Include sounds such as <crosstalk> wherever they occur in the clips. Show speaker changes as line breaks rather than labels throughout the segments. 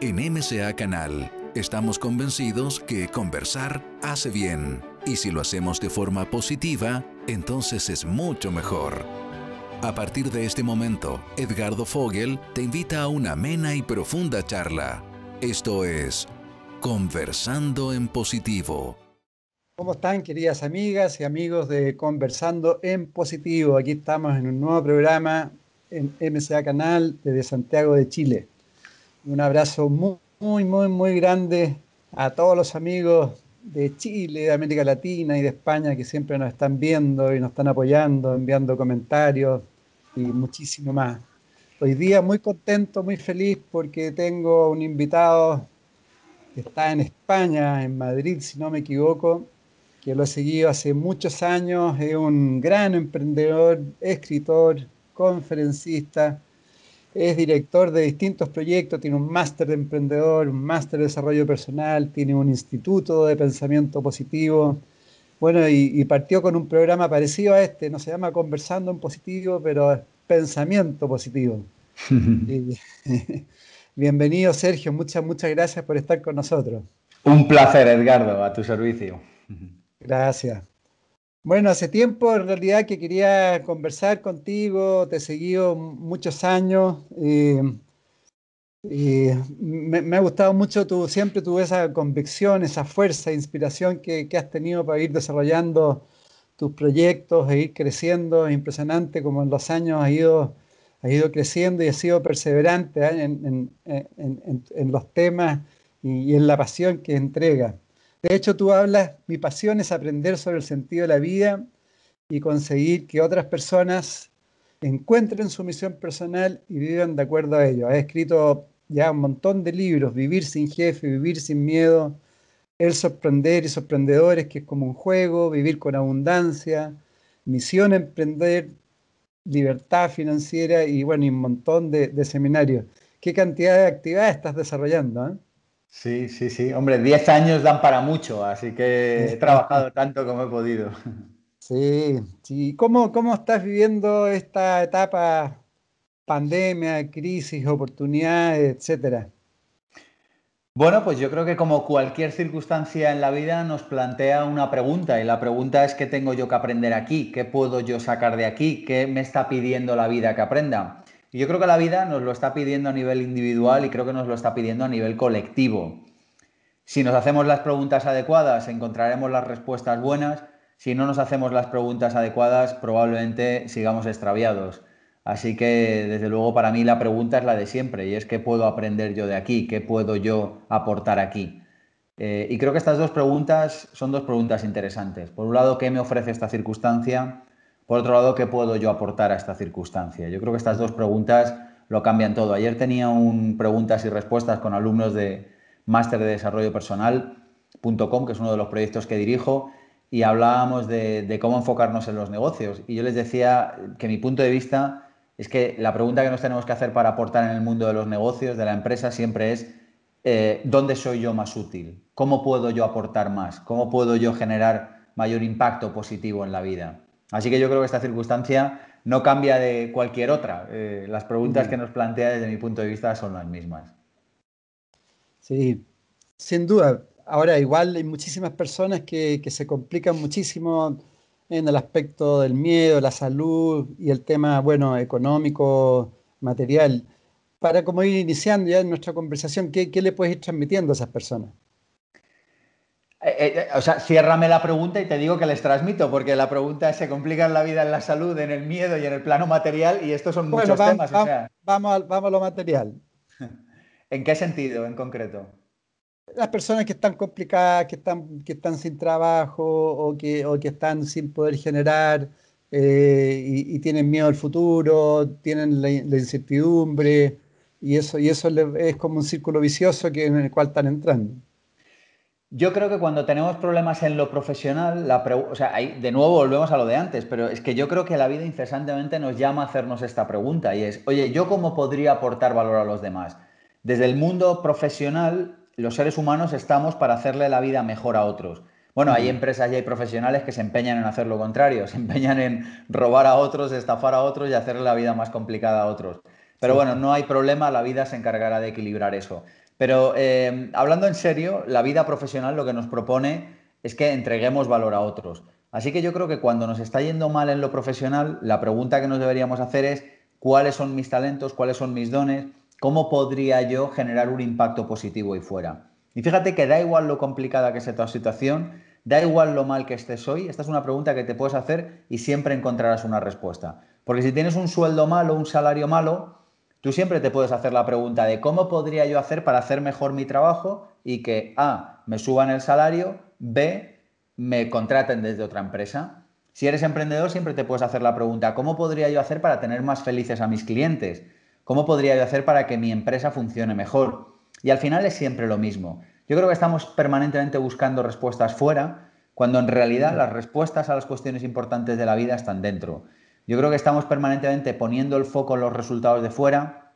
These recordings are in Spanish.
En MCA Canal estamos convencidos que conversar hace bien y si lo hacemos de forma positiva, entonces es mucho mejor. A partir de este momento, Edgardo Fogel te invita a una amena y profunda charla. Esto es Conversando en Positivo.
¿Cómo están queridas amigas y amigos de Conversando en Positivo? Aquí estamos en un nuevo programa en MCA Canal desde Santiago de Chile. Un abrazo muy, muy, muy, muy grande a todos los amigos de Chile, de América Latina y de España que siempre nos están viendo y nos están apoyando, enviando comentarios y muchísimo más. Hoy día muy contento, muy feliz porque tengo un invitado que está en España, en Madrid, si no me equivoco, que lo he seguido hace muchos años, es un gran emprendedor, escritor, conferencista, es director de distintos proyectos, tiene un máster de emprendedor, un máster de desarrollo personal, tiene un instituto de pensamiento positivo. Bueno, y, partió con un programa parecido a este, no se llama Conversando en Positivo, pero Pensamiento Positivo. <laughs> <laughs> bienvenido, Sergio, muchas, muchas gracias por estar con nosotros.
Un placer, Edgardo, a tu servicio.
Gracias. Bueno, hace tiempo en realidad que quería conversar contigo, te he seguido muchos años eh, y, me, ha gustado mucho tu, siempre tuve esa convicción, esa fuerza, inspiración que, has tenido para ir desarrollando tus proyectos e ir creciendo. Es impresionante como en los años has ido, ido creciendo y has sido perseverante ¿eh? en, los temas y en la pasión que entrega. De hecho, tú hablas, mi pasión es aprender sobre el sentido de la vida y conseguir que otras personas encuentren su misión personal y vivan de acuerdo a ello. Has escrito ya un montón de libros, Vivir sin jefe, Vivir sin miedo, El sorprender y sorprendedores, que es como un juego, Vivir con abundancia, Misión Emprender, Libertad Financiera y bueno, y un montón de, seminarios. ¿Qué cantidad de actividades estás desarrollando? Eh? Sí, sí, sí. Hombre, 10 años dan para mucho, así que he <laughs> trabajado tanto como he podido. Sí, sí. ¿Cómo, cómo estás viviendo esta etapa pandemia, crisis, oportunidades, etcétera?
Bueno, pues yo creo que como cualquier circunstancia en la vida nos plantea una pregunta y la pregunta es qué tengo yo que aprender aquí, qué puedo yo sacar de aquí, qué me está pidiendo la vida que aprenda. Y yo creo que la vida nos lo está pidiendo a nivel individual y creo que nos lo está pidiendo a nivel colectivo. Si nos hacemos las preguntas adecuadas, encontraremos las respuestas buenas. Si no nos hacemos las preguntas adecuadas, probablemente sigamos extraviados. Así que, desde luego, para mí la pregunta es la de siempre, y es qué puedo aprender yo de aquí, qué puedo yo aportar aquí. Eh, y creo que estas dos preguntas son dos preguntas interesantes. Por un lado, ¿qué me ofrece esta circunstancia? Por otro lado, ¿qué puedo yo aportar a esta circunstancia? Yo creo que estas dos preguntas lo cambian todo. Ayer tenía un preguntas y respuestas con alumnos de máster de desarrollo personal.com, que es uno de los proyectos que dirijo, y hablábamos de, cómo enfocarnos en los negocios. Y yo les decía que mi punto de vista es que la pregunta que nos tenemos que hacer para aportar en el mundo de los negocios, de la empresa, siempre es eh, ¿dónde soy yo más útil? ¿Cómo puedo yo aportar más? ¿Cómo puedo yo generar mayor impacto positivo en la vida? Así que yo creo que esta circunstancia no cambia de cualquier otra. Eh, las preguntas
que nos plantea desde mi punto de vista son las mismas. Sí, sin duda. Ahora igual hay muchísimas personas que, se complican muchísimo en el aspecto del miedo, la salud y el tema, bueno, económico, material. Para como ir iniciando ya en nuestra conversación, ¿qué, qué le puedes ir transmitiendo a esas personas? Eh, eh, eh, o sea, ciérrame la pregunta y te digo que les transmito, porque la
pregunta es, ¿se complica la vida en la salud, en el miedo y en el plano material? Y estos son muchos temas.
Vamos, a, lo material. <laughs> ¿En qué sentido en concreto? Las personas que están complicadas, que están, que están sin trabajo o que, o que están sin poder generar y, tienen miedo al futuro, tienen la, incertidumbre y eso, y eso es como un círculo vicioso en el cual están entrando. Yo creo que cuando
tenemos problemas en lo profesional, o sea, de nuevo volvemos a lo de antes, pero es que yo creo que la vida incesantemente nos llama a hacernos esta pregunta y es, oye, ¿yo cómo podría aportar valor a los demás? Desde el mundo profesional, los seres humanos estamos para hacerle la vida mejor a otros. Bueno, hay empresas y hay profesionales que se empeñan en hacer lo contrario, <laughs> se empeñan en robar a otros, estafar a otros y hacerle la vida más complicada a otros. Pero bueno, no hay problema, la vida se encargará de equilibrar eso. Pero em, hablando en serio, la vida profesional lo que nos propone es que entreguemos valor a otros. Así que yo creo que cuando nos está yendo mal en lo profesional, la pregunta que nos deberíamos hacer es cuáles son mis talentos, cuáles son mis dones, cómo podría yo generar un impacto positivo y fuera. Y fíjate que da igual lo complicada que sea tu situación, da igual lo mal que estés hoy, esta es una pregunta que te puedes hacer y siempre encontrarás una respuesta. Porque si tienes un sueldo malo, un salario malo, Tú siempre te puedes hacer la pregunta de cómo podría yo hacer para hacer mejor mi trabajo y que A, me suban el salario, B, me contraten desde otra empresa. Si eres emprendedor, siempre te puedes hacer la pregunta, ¿cómo podría yo hacer para tener más felices a mis clientes? ¿Cómo podría yo hacer para que mi empresa funcione mejor? Y al final es siempre lo mismo. Yo creo que estamos permanentemente buscando respuestas fuera, cuando en realidad mm. las respuestas a las cuestiones importantes de la vida están dentro. Yo creo que estamos permanentemente poniendo el foco en los resultados de fuera,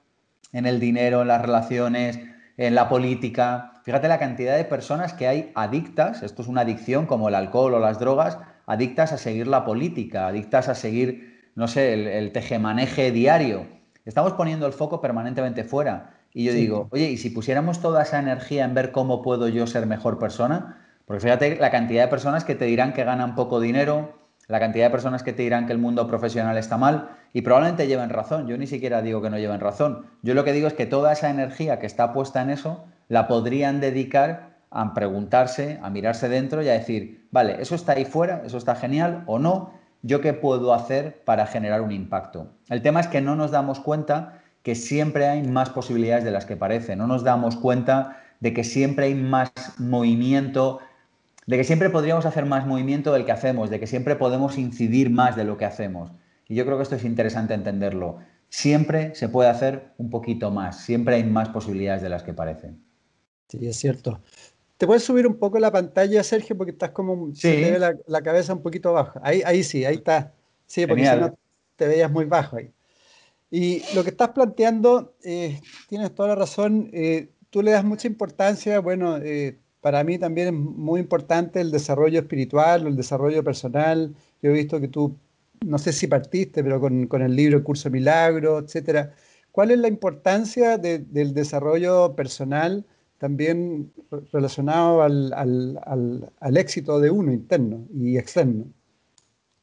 en el dinero, en las relaciones, en la política. Fíjate la cantidad de personas que hay adictas, esto es una adicción como el alcohol o las drogas, adictas a seguir la política, adictas a seguir, no sé, el, tejemaneje diario. Estamos poniendo el foco permanentemente fuera. Y yo digo, oye, ¿y si pusiéramos toda esa energía en ver cómo puedo yo ser mejor persona? Porque fíjate la cantidad de personas que te dirán que ganan poco dinero, la cantidad de personas que te dirán que el mundo profesional está mal y probablemente lleven razón. Yo ni siquiera digo que no lleven razón. Yo lo que digo es que toda esa energía que está puesta en eso la podrían dedicar a preguntarse, a mirarse dentro y a decir, vale, eso está ahí fuera, eso está genial o no, yo qué puedo hacer para generar un impacto. El tema es que no nos damos cuenta que siempre hay más posibilidades de las que parece, no nos damos cuenta de que siempre hay más movimiento, de que siempre podríamos hacer más movimiento del que hacemos, de que siempre podemos incidir más de lo que hacemos. Y yo creo que esto es interesante entenderlo. Siempre se puede hacer un poquito más, siempre hay más posibilidades de las que parecen.
Sí, es cierto. ¿Te puedes subir un poco la pantalla, Sergio? Porque estás como... Sí. Se la, cabeza un poquito baja. Ahí, ahí sí, ahí está. Sí, porque si no te veías muy bajo ahí. Y lo que estás planteando, eh, tienes toda la razón, eh, tú le das mucha importancia, bueno, eh, para mí también es muy importante el desarrollo espiritual, el desarrollo personal. Yo he visto que tú, no sé si partiste, pero con, el libro Curso Milagro, etc. ¿Cuál es la importancia del desarrollo personal también relacionado al, al, éxito de uno interno y externo?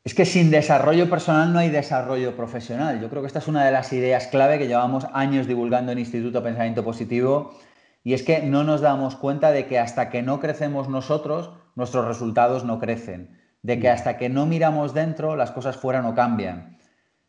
Es que sin desarrollo
personal no hay desarrollo profesional. Yo creo que esta es una de las ideas clave que llevamos años divulgando en Instituto Pensamiento Positivo y es que no nos damos cuenta de que hasta que no crecemos nosotros, nuestros resultados no crecen. De que hasta que no miramos dentro, las cosas fuera no cambian.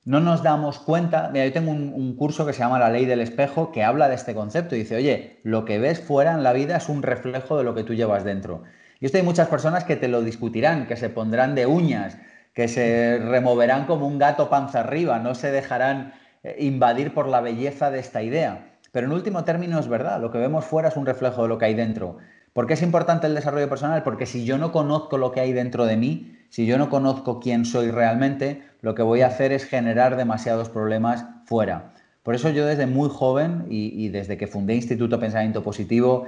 No nos damos cuenta. Mira, yo tengo un, curso que se llama La Ley del Espejo que habla de este concepto y dice, oye, lo que ves fuera en la vida es un reflejo de lo que tú llevas dentro. Y esto hay muchas personas que te lo discutirán, que se pondrán de uñas, que se removerán como un gato panza arriba, no se dejarán eh, invadir por la belleza de esta idea. Pero en último término es verdad, lo que vemos fuera es un reflejo de lo que hay dentro. ¿Por qué es importante el desarrollo personal? Porque si yo no conozco lo que hay dentro de mí, si yo no conozco quién soy realmente, lo que voy a hacer es generar demasiados problemas fuera. Por eso yo desde muy joven y, desde que fundé Instituto Pensamiento Positivo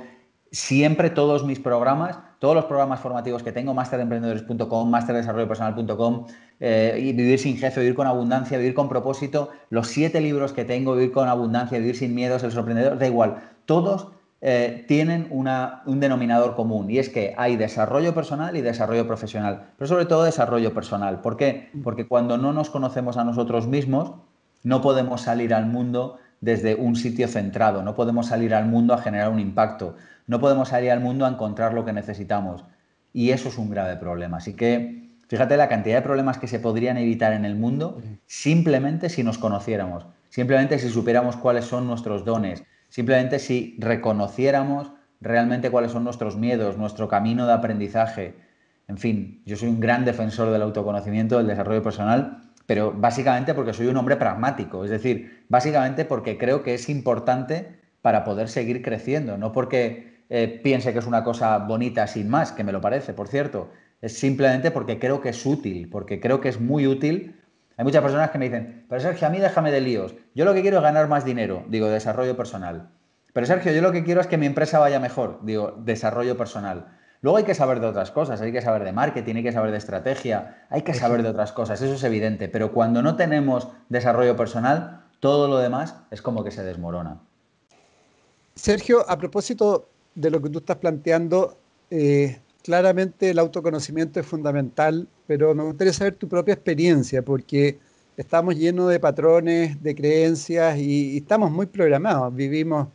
siempre todos mis programas, todos los programas formativos que tengo, masteremprendedores.com, masterdesarrollopersonal.com, personal.com eh, y vivir sin jefe, vivir con abundancia, vivir con propósito, los siete libros que tengo, vivir con abundancia, vivir sin miedos, el sorprendedor, da igual, todos eh, tienen un denominador común y es que hay desarrollo personal y desarrollo profesional, pero sobre todo desarrollo personal. ¿Por qué? Porque cuando no nos conocemos a nosotros mismos, no podemos salir al mundo desde un sitio centrado, no podemos salir al mundo a generar un impacto, no podemos salir al mundo a encontrar lo que necesitamos. Y eso es un grave problema. Así que fíjate la cantidad de problemas que se podrían evitar en el mundo simplemente si nos conociéramos, simplemente si supiéramos cuáles son nuestros dones, simplemente si reconociéramos realmente cuáles son nuestros miedos, nuestro camino de aprendizaje. En fin, yo soy un gran defensor del autoconocimiento, del desarrollo personal, pero básicamente porque soy un hombre pragmático, es decir, básicamente porque creo que es importante para poder seguir creciendo, no porque eh, piense que es una cosa bonita sin más, que me lo parece, por cierto. Es simplemente porque creo que es útil, porque creo que es muy útil. Hay muchas personas que me dicen, pero Sergio, a mí déjame de líos. Yo lo que quiero es ganar más dinero, digo, desarrollo personal. Pero Sergio, yo lo que quiero es que mi empresa vaya mejor, digo, desarrollo personal. Luego hay que saber de otras cosas, hay que saber de marketing, hay que saber de estrategia, hay que saber de otras cosas, eso es evidente, pero cuando no tenemos desarrollo personal, todo lo demás es como que se desmorona.
Sergio, a propósito, de lo que tú estás planteando, eh, claramente el autoconocimiento es fundamental, pero me gustaría saber tu propia experiencia, porque estamos llenos de patrones, de creencias y, estamos muy programados, vivimos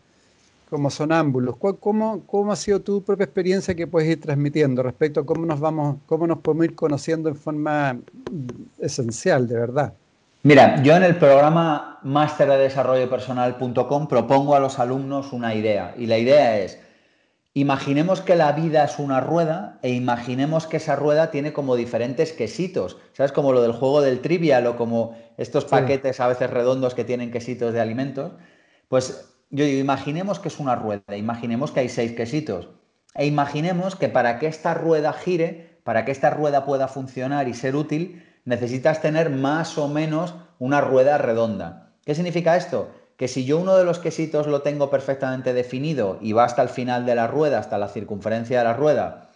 como sonámbulos. Cómo, ¿Cómo, ha sido tu propia experiencia que puedes ir transmitiendo respecto a cómo nos vamos, cómo nos podemos ir conociendo en forma mm, esencial, de verdad?
Mira, yo en el programa máster de desarrollo personal.com propongo a los alumnos una idea y la idea es Imaginemos que la vida es una rueda e imaginemos que esa rueda tiene como diferentes quesitos, ¿sabes? Como lo del juego del trivial o como estos paquetes a veces redondos que tienen quesitos de alimentos. Pues yo digo, imaginemos que es una rueda, imaginemos que hay seis quesitos e imaginemos que para que esta rueda gire, para que esta rueda pueda funcionar y ser útil, necesitas tener más o menos una rueda redonda. ¿Qué significa esto? que si yo uno de los quesitos lo tengo perfectamente definido y va hasta el final de la rueda, hasta la circunferencia de la rueda,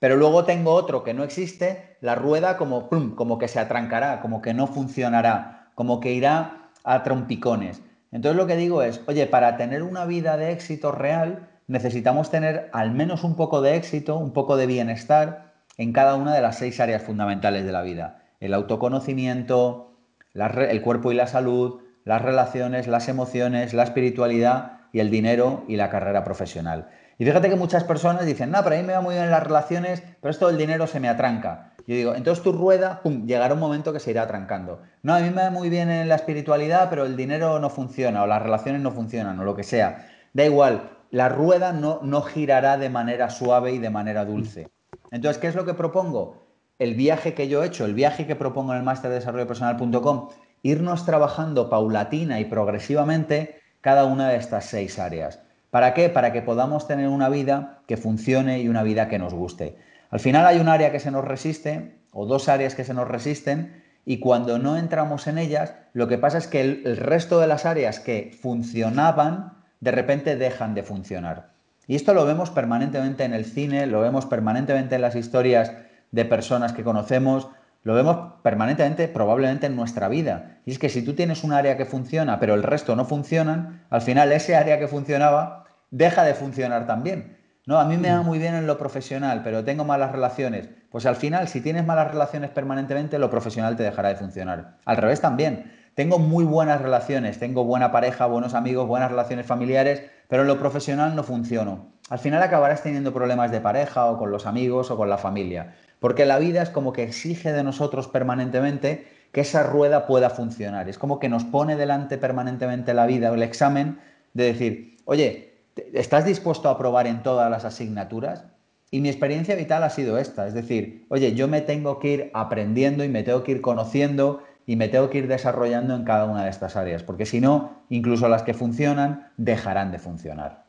pero luego tengo otro que no existe, la rueda como, como que se atrancará, como que no funcionará, como que irá a trompicones. Entonces lo que digo es, oye, para tener una vida de éxito real, necesitamos tener al menos un poco de éxito, un poco de bienestar en cada una de las seis áreas fundamentales de la vida. El autoconocimiento, el cuerpo y la salud, las relaciones, las emociones, la espiritualidad y el dinero y la carrera profesional. Y fíjate que muchas personas dicen, no, pero a mí me va muy bien las relaciones, pero esto del dinero se me atranca. Yo digo, entonces tu rueda, pum, llegará un momento que se irá atrancando. No, a mí me va muy bien en la espiritualidad, pero el dinero no funciona, o las relaciones no funcionan, o lo que sea. Da igual, la rueda no, no girará de manera suave y de manera dulce. Entonces, ¿qué es lo que propongo? El viaje que yo he hecho, el viaje que propongo en el máster de desarrollo personal.com irnos trabajando paulatina y progresivamente cada una de estas seis áreas. ¿Para qué? Para que podamos tener una vida que funcione y una vida que nos guste. Al final hay un área que se nos resiste o dos áreas que se nos resisten y cuando no entramos en ellas, lo que pasa es que el, el resto de las áreas que funcionaban de repente dejan de funcionar. Y esto lo vemos permanentemente en el cine, lo vemos permanentemente en las historias de personas que conocemos, lo vemos permanentemente, probablemente en nuestra vida. Y es que si tú tienes un área que funciona, pero el resto no funcionan, al final ese área que funcionaba deja de funcionar también. No, a mí me va mm. muy bien en lo profesional, pero tengo malas relaciones. Pues al final, si tienes malas relaciones permanentemente, lo profesional te dejará de funcionar. Al revés también. Tengo muy buenas relaciones, tengo buena pareja, buenos amigos, buenas relaciones familiares, pero en lo profesional no funciono. Al final acabarás teniendo problemas de pareja o con los amigos o con la familia. Porque la vida es como que exige de nosotros permanentemente que esa rueda pueda funcionar. Es como que nos pone delante permanentemente la vida o el examen de decir, oye, ¿estás dispuesto a aprobar en todas las asignaturas? Y mi experiencia vital ha sido esta, es decir, oye, yo me tengo que ir aprendiendo y me tengo que ir conociendo y me tengo que ir desarrollando en cada una de estas áreas, porque si no, incluso las que
funcionan dejarán de funcionar.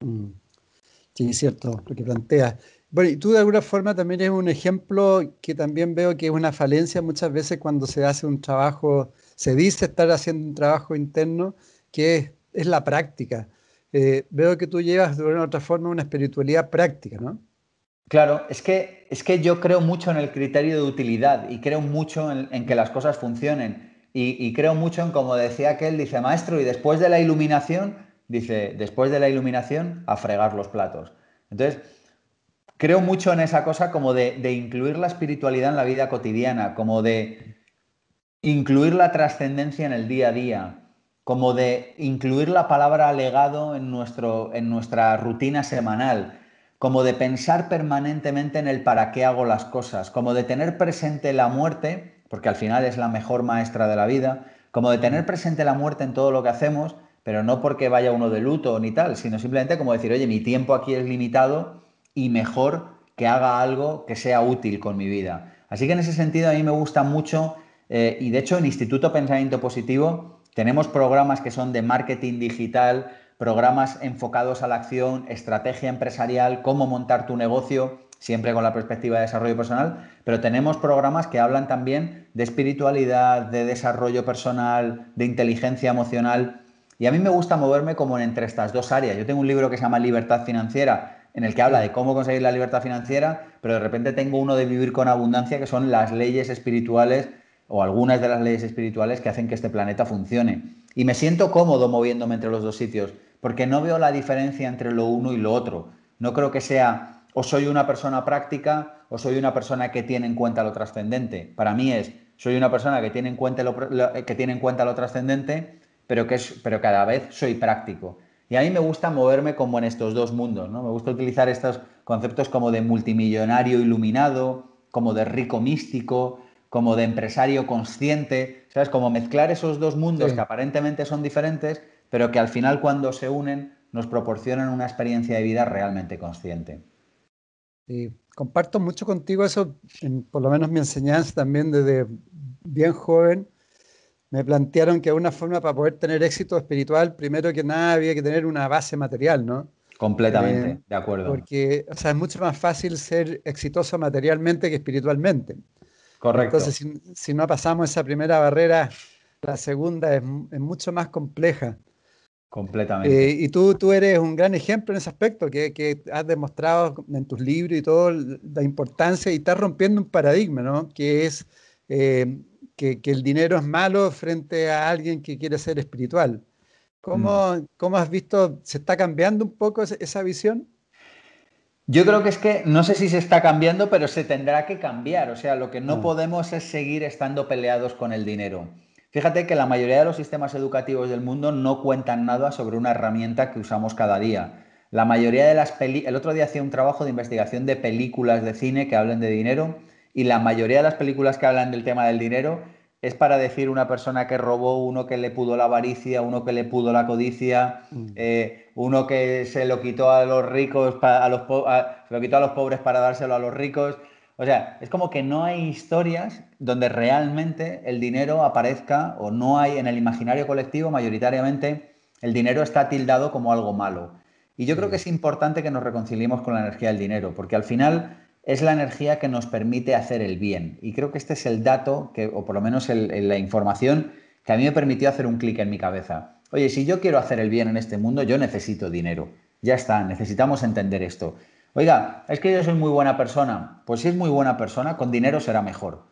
Mm. Sí, es cierto lo que planteas. Bueno, y tú de alguna forma también es un ejemplo que también veo que es una falencia muchas veces cuando se hace un trabajo, se dice estar haciendo un trabajo interno, que es, la práctica. Eh, veo que tú llevas de alguna otra forma una espiritualidad práctica, ¿no? Claro, es que, es que yo creo mucho en el criterio de utilidad y creo
mucho en, que las cosas funcionen. Y, y, creo mucho en, como decía aquel, dice, maestro, y después de la iluminación, dice, después de la iluminación, a fregar los platos. Entonces, creo mucho en esa cosa como de, incluir la espiritualidad en la vida cotidiana, como de incluir la trascendencia en el día a día, como de incluir la palabra legado en, nuestro, en nuestra rutina semanal, como de pensar permanentemente en el para qué hago las cosas, como de tener presente la muerte, porque al final es la mejor maestra de la vida, como de tener presente la muerte en todo lo que hacemos, pero no porque vaya uno de luto ni tal, sino simplemente como decir, oye, mi tiempo aquí es limitado y mejor que haga algo que sea útil con mi vida. Así que en ese sentido a mí me gusta mucho eh, y de hecho en Instituto Pensamiento Positivo tenemos programas que son de marketing digital, programas enfocados a la acción, estrategia empresarial, cómo montar tu negocio, siempre con la perspectiva de desarrollo personal, pero tenemos programas que hablan también de espiritualidad, de desarrollo personal, de inteligencia emocional. Y a mí me gusta moverme como entre estas dos áreas. Yo tengo un libro que se llama Libertad Financiera, en el que habla de cómo conseguir la libertad financiera, pero de repente tengo uno de vivir con abundancia, que son las leyes espirituales o algunas de las leyes espirituales que hacen que este planeta funcione. Y me siento cómodo moviéndome entre los dos sitios, porque no veo la diferencia entre lo uno y lo otro. No creo que sea o soy una persona práctica o soy una persona que tiene en cuenta lo trascendente. Para mí es, soy una persona que tiene en cuenta lo, que tiene en cuenta lo trascendente, pero pero cada vez soy práctico. Y a mí me gusta moverme como en estos dos mundos, ¿no? Me gusta utilizar estos conceptos como de multimillonario iluminado, como de rico místico, como de empresario consciente, ¿sabes? Como mezclar esos dos mundos que aparentemente son diferentes, pero que al final cuando se unen nos proporcionan una experiencia de vida realmente consciente.
Sí, comparto mucho contigo eso, por lo menos mi enseñanza también desde bien joven me plantearon que una forma para poder tener éxito espiritual, primero que nada, había que tener una base material, ¿no?
Completamente, eh, de acuerdo.
Porque, o sea, es mucho más fácil ser exitoso materialmente que espiritualmente.
Correcto. Entonces,
si, no pasamos esa primera barrera, la segunda es, mucho más compleja.
Completamente. Eh,
y tú, tú eres un gran ejemplo en ese aspecto, que, has demostrado en tus libros y todo la importancia y estás rompiendo un paradigma, ¿no? Que es eh, que, el dinero es malo frente a alguien que quiere ser espiritual. ¿Cómo, mm. has visto, se está cambiando un poco esa visión?
Yo creo que es que no sé si se está cambiando, pero se tendrá que cambiar. O sea, lo que no mm. podemos es seguir estando peleados con el dinero. Fíjate que la mayoría de los sistemas educativos del mundo no cuentan nada sobre una herramienta que usamos cada día. La mayoría de las el otro día hacía un trabajo de investigación de películas de cine que hablen de dinero y la mayoría de las películas que hablan del tema del dinero es para decir una persona que robó, uno que le pudo la avaricia, uno que le pudo la codicia, mm. eh, uno que se lo quitó a los ricos, a los se lo quitó a los pobres para dárselo a los ricos. O sea, es como que no hay historias donde realmente el dinero aparezca o no hay en el imaginario colectivo mayoritariamente el dinero está tildado como algo malo. Y yo creo que es importante que nos reconciliemos con la energía del dinero, porque al final es la energía que nos permite hacer el bien. Y creo que este es el dato, que, o por lo menos la información que a mí me permitió hacer un clic en mi cabeza. Oye, si yo quiero hacer el bien en este mundo, yo necesito dinero. Ya está, necesitamos entender esto. Oiga, es que yo soy muy buena persona. Pues si es muy buena persona, con dinero será mejor.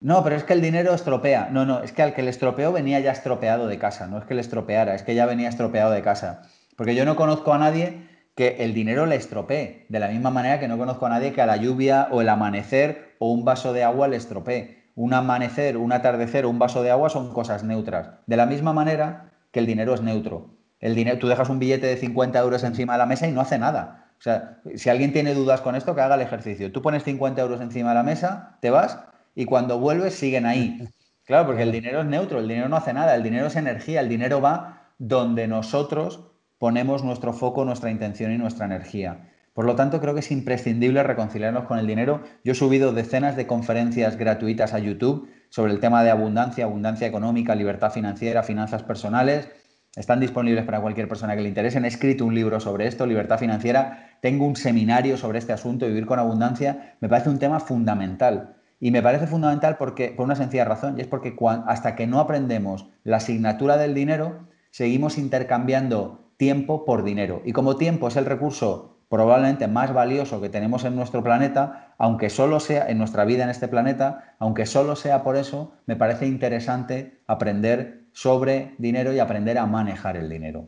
No, pero es que el dinero estropea. No, no, es que al que le estropeó venía ya estropeado de casa. No es que le estropeara, es que ya venía estropeado de casa. Porque yo no conozco a nadie que el dinero le estropee, de la misma manera que no conozco a nadie que a la lluvia o el amanecer o un vaso de agua le estropee. Un amanecer, un atardecer o un vaso de agua son cosas neutras, de la misma manera que el dinero es neutro. El dinero, tú dejas un billete de 50 euros encima de la mesa y no hace nada. O sea, si alguien tiene dudas con esto, que haga el ejercicio. Tú pones 50 euros encima de la mesa, te vas y cuando vuelves siguen ahí. Claro, porque el dinero es neutro, el dinero no hace nada, el dinero es energía, el dinero va donde nosotros ponemos nuestro foco, nuestra intención y nuestra energía. Por lo tanto, creo que es imprescindible reconciliarnos con el dinero. Yo he subido decenas de conferencias gratuitas a YouTube sobre el tema de abundancia, abundancia económica, libertad financiera, finanzas personales. Están disponibles para cualquier persona que le interese. He escrito un libro sobre esto, libertad financiera. Tengo un seminario sobre este asunto, vivir con abundancia. Me parece un tema fundamental. Y me parece fundamental porque, por una sencilla razón, y es porque hasta que no aprendemos la asignatura del dinero, seguimos intercambiando tiempo por dinero. Y como tiempo es el recurso probablemente más valioso que tenemos en nuestro planeta, aunque solo sea en nuestra vida en este planeta, aunque solo sea por eso, me parece interesante aprender sobre dinero y aprender a manejar
el dinero.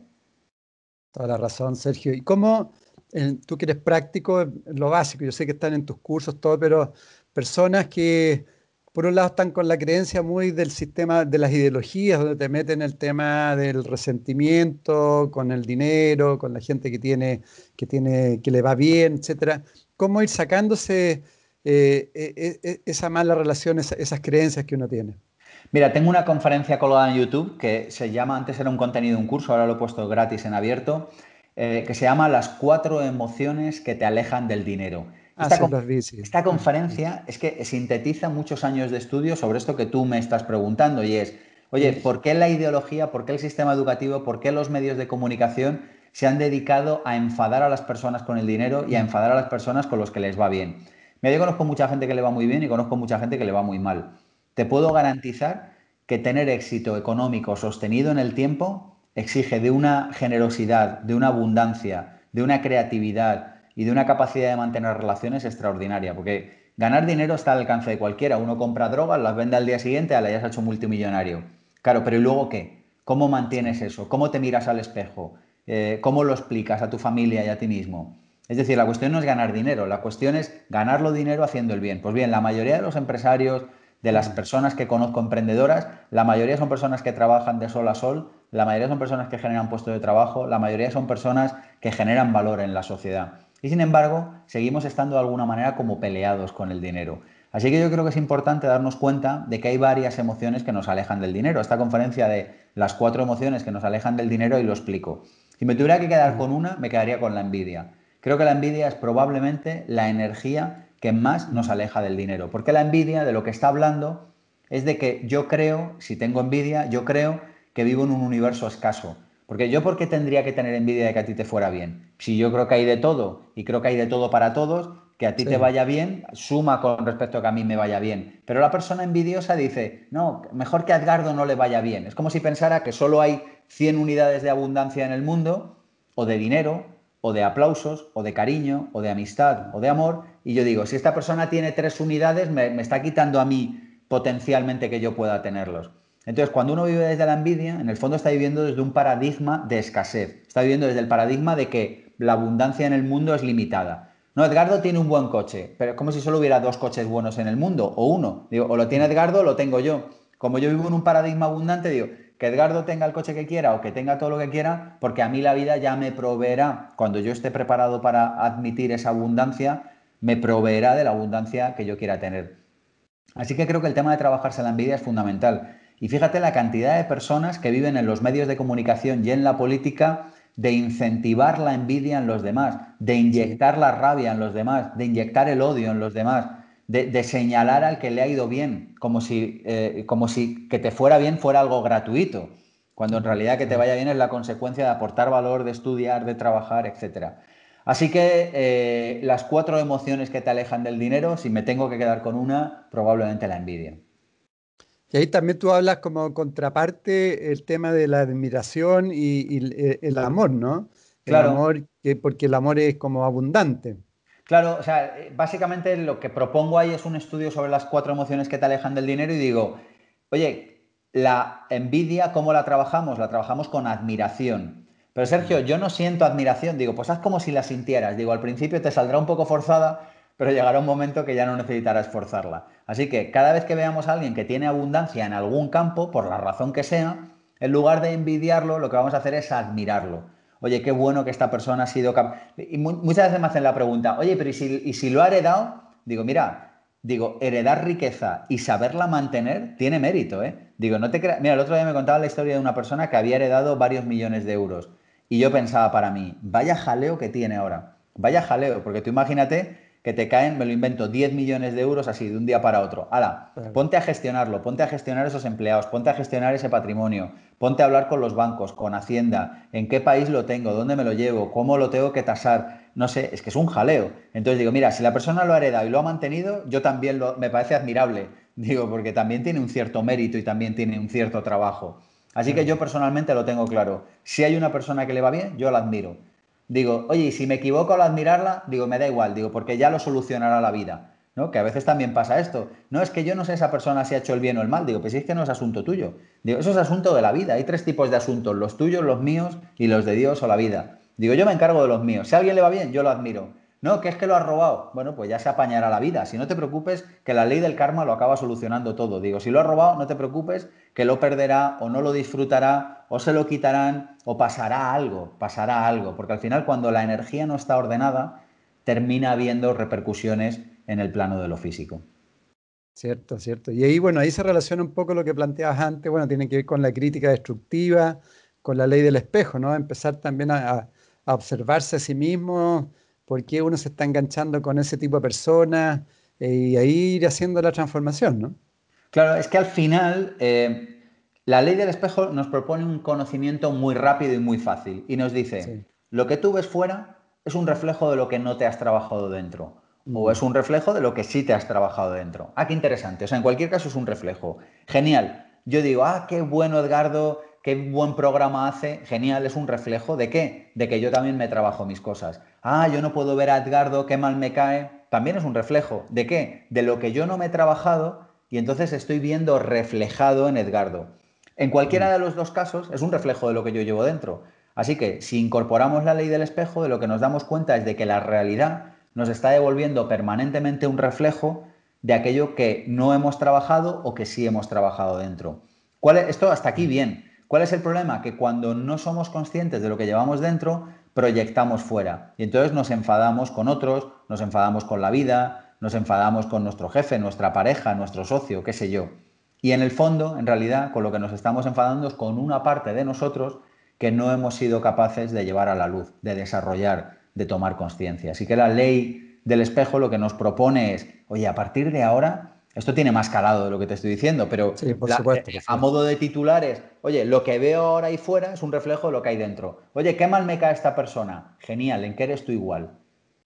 Toda la razón, Sergio. ¿Y cómo tú que eres práctico, lo básico, yo sé que están en tus cursos, todo, pero personas que por un lado están con la creencia muy del sistema de las ideologías, donde te meten el tema del resentimiento, con el dinero, con la gente que que que le va bien, etcétera. ¿Cómo ir sacándose eh, e, e, e, esa mala relación, esas, creencias que uno tiene? Mira, tengo una conferencia colgada en YouTube que se llama, antes era un contenido, un curso,
ahora lo he puesto gratis en abierto, eh, que se llama Las cuatro emociones que te alejan del dinero. Esta, conferencia es que sintetiza muchos años de estudio sobre esto que tú me estás preguntando y es, oye, ¿por qué la ideología, por qué el sistema educativo, por qué los medios de comunicación se han dedicado a enfadar a las personas con el dinero y a mm. enfadar a las personas con los que les va bien? Me yo conozco mucha gente que le va muy bien y conozco mucha gente que le va muy mal. Te puedo garantizar que tener éxito económico sostenido en el tiempo exige de una generosidad, de una abundancia, de una creatividad, y de una capacidad de mantener relaciones extraordinaria, porque ganar dinero está al alcance de cualquiera. Uno compra drogas, las vende al día siguiente, a la ya se ha hecho multimillonario. Claro, pero ¿y luego qué? ¿Cómo mantienes eso? ¿Cómo te miras al espejo? Eh, ¿Cómo lo explicas a tu familia y a ti mismo? Es decir, la cuestión no es ganar dinero, la cuestión es ganarlo dinero haciendo el bien. Pues bien, la mayoría de los empresarios, de las mm. personas que conozco emprendedoras, la mayoría son personas que trabajan de sol a sol, la mayoría son personas que generan puestos de trabajo, la mayoría son personas que generan valor en la sociedad. Y sin embargo, seguimos estando de alguna manera como peleados con el dinero. Así que yo creo que es importante darnos cuenta de que hay varias emociones que nos alejan del dinero. Esta conferencia de las cuatro emociones que nos alejan del dinero y lo explico. Si me tuviera que quedar con una, me quedaría con la envidia. Creo que la envidia es probablemente la energía que más nos aleja del dinero. Porque la envidia de lo que está hablando es de que yo creo, si tengo envidia, yo creo que vivo en un universo escaso, porque yo, ¿por qué tendría que tener envidia de que a ti te fuera bien? Si yo creo que hay de todo y creo que hay de todo para todos, que a ti te vaya bien suma con respecto a que a mí me vaya bien. Pero la persona envidiosa dice, no, mejor que a Edgardo no le vaya bien. Es como si pensara que solo hay 100 unidades de abundancia en el mundo, o de dinero, o de aplausos, o de cariño, o de amistad, o de amor. Y yo digo, si esta persona tiene tres unidades, me está quitando a mí potencialmente que yo pueda tenerlos. Entonces, cuando uno vive desde la envidia, en el fondo está viviendo desde un paradigma de escasez. Está viviendo desde el paradigma de que la abundancia en el mundo es limitada. No, Edgardo tiene un buen coche, pero es como si solo hubiera dos coches buenos en el mundo, o uno. Digo, o lo tiene Edgardo o lo tengo yo. Como yo vivo en un paradigma abundante, digo, que Edgardo tenga el coche que quiera o que tenga todo lo que quiera, porque a mí la vida ya me proveerá, cuando yo esté preparado para admitir esa abundancia, me proveerá de la abundancia que yo quiera tener. Así que creo que el tema de trabajarse la envidia es fundamental. Y fíjate la cantidad de personas que viven en los medios de comunicación y en la política de incentivar la envidia en los demás, de inyectar la rabia en los demás, de inyectar el odio en los demás, de, señalar al que le ha ido bien, como si, eh, como si que te fuera bien fuera algo gratuito, cuando en realidad que te vaya bien es la consecuencia de aportar valor, de estudiar, de trabajar, etc. Así que eh, las cuatro emociones que te alejan del dinero, si me tengo que quedar con una, probablemente la envidia.
Y ahí también tú hablas como contraparte el tema de la admiración y, eh, el amor, ¿no? El claro. amor, porque el amor es como abundante.
Claro, o sea, básicamente lo que propongo ahí es un estudio sobre las cuatro emociones que te alejan del dinero y digo, oye, la envidia, ¿cómo la trabajamos? La trabajamos con admiración. Pero Sergio, yo no siento admiración, digo, pues haz como si la sintieras, digo, al principio te saldrá un poco forzada, pero llegará un momento que ya no necesitará esforzarla. Así que cada vez que veamos a alguien que tiene abundancia en algún campo, por la razón que sea, en lugar de envidiarlo, lo que vamos a hacer es admirarlo. Oye, qué bueno que esta persona ha sido capaz. Y muchas veces me hacen la pregunta, oye, pero y si, si lo ha heredado? Digo, mira, digo, heredar riqueza y saberla mantener tiene mérito, ¿eh? Digo, no te creas. Mira, el otro día me contaba la historia de una persona que había heredado varios millones de euros. Y yo pensaba para mí, vaya jaleo que tiene ahora. Vaya jaleo, porque tú imagínate que te caen, me lo invento, 10 millones de euros así, de un día para otro. Hala, ponte a gestionarlo, ponte a gestionar esos empleados, ponte a gestionar ese patrimonio, ponte a hablar con los bancos, con Hacienda, en qué país lo tengo, dónde me lo llevo, cómo lo tengo que tasar. No sé, es que es un jaleo. Entonces digo, mira, si la persona lo ha heredado y lo ha mantenido, yo también lo, me parece admirable. <laughs> Digo, porque también tiene un cierto mérito y también tiene un cierto trabajo. Así que yo personalmente lo tengo claro. Si hay una persona que le va bien, yo la admiro digo, oye, y si me equivoco al admirarla, digo, me da igual, digo, porque ya lo solucionará la vida. ¿no? Que a veces también pasa esto. No es que yo no sé esa persona si ha hecho el bien o el mal, digo, pues si es que no es asunto tuyo. Digo, eso es asunto de la vida. Hay tres tipos de asuntos, los tuyos, los míos y los de Dios o la vida. Digo, yo me encargo de los míos. Si a alguien le va bien, yo lo admiro. No, que es que lo has robado. Bueno, pues ya se apañará la vida. Si no te preocupes, que la ley del karma lo acaba solucionando todo. Digo, si lo ha robado, no te preocupes, que lo perderá o no lo disfrutará o se lo quitarán o pasará algo, pasará algo, porque al final cuando la energía no está ordenada, termina habiendo repercusiones en el plano de lo físico.
Cierto, cierto. Y ahí, bueno, ahí se relaciona un poco lo que planteabas antes, bueno, tiene que ver con la crítica destructiva, con la ley del espejo, ¿no? Empezar también a, observarse a sí mismo, por qué uno se está enganchando con ese tipo de personas, eh, y ahí ir haciendo la transformación, ¿no? Claro, es
que al final eh, la ley del espejo nos propone un conocimiento muy rápido y muy fácil y nos dice, lo que tú ves fuera es un reflejo de lo que no te has trabajado dentro o es un reflejo de lo que sí te has trabajado dentro. Ah, qué interesante. O sea, en cualquier caso es un reflejo. Genial. Yo digo, ah, qué bueno Edgardo, qué buen programa hace. Genial, es un reflejo de qué? De que yo también me trabajo mis cosas. Ah, yo no puedo ver a Edgardo, qué mal me cae. También es un reflejo. ¿De qué? De lo que yo no me he trabajado y entonces estoy viendo reflejado en Edgardo. En cualquiera mm. de los dos casos es un reflejo de lo que yo llevo dentro. Así que si incorporamos la ley del espejo, de lo que nos damos cuenta es de que la realidad nos está devolviendo permanentemente un reflejo de aquello que no hemos trabajado o que sí hemos trabajado dentro. esto hasta aquí mm. bien. ¿Cuál es el problema? Que cuando no somos conscientes de lo que llevamos dentro, proyectamos fuera. Y entonces nos enfadamos con otros, nos enfadamos con la vida, nos enfadamos con nuestro jefe, nuestra pareja, nuestro socio, qué sé yo. Y en el fondo, en realidad, con lo que nos estamos enfadando es con una parte de nosotros que no hemos sido capaces de llevar a la luz, de desarrollar, de tomar conciencia. Así que la ley del espejo lo que nos propone es, oye, a partir de ahora, esto tiene más calado de lo que te estoy diciendo, pero eh, a modo de titulares, oye, lo que veo ahora ahí fuera es un reflejo de lo que hay dentro. Oye, qué mal me cae esta persona. Genial, ¿en qué eres tú igual?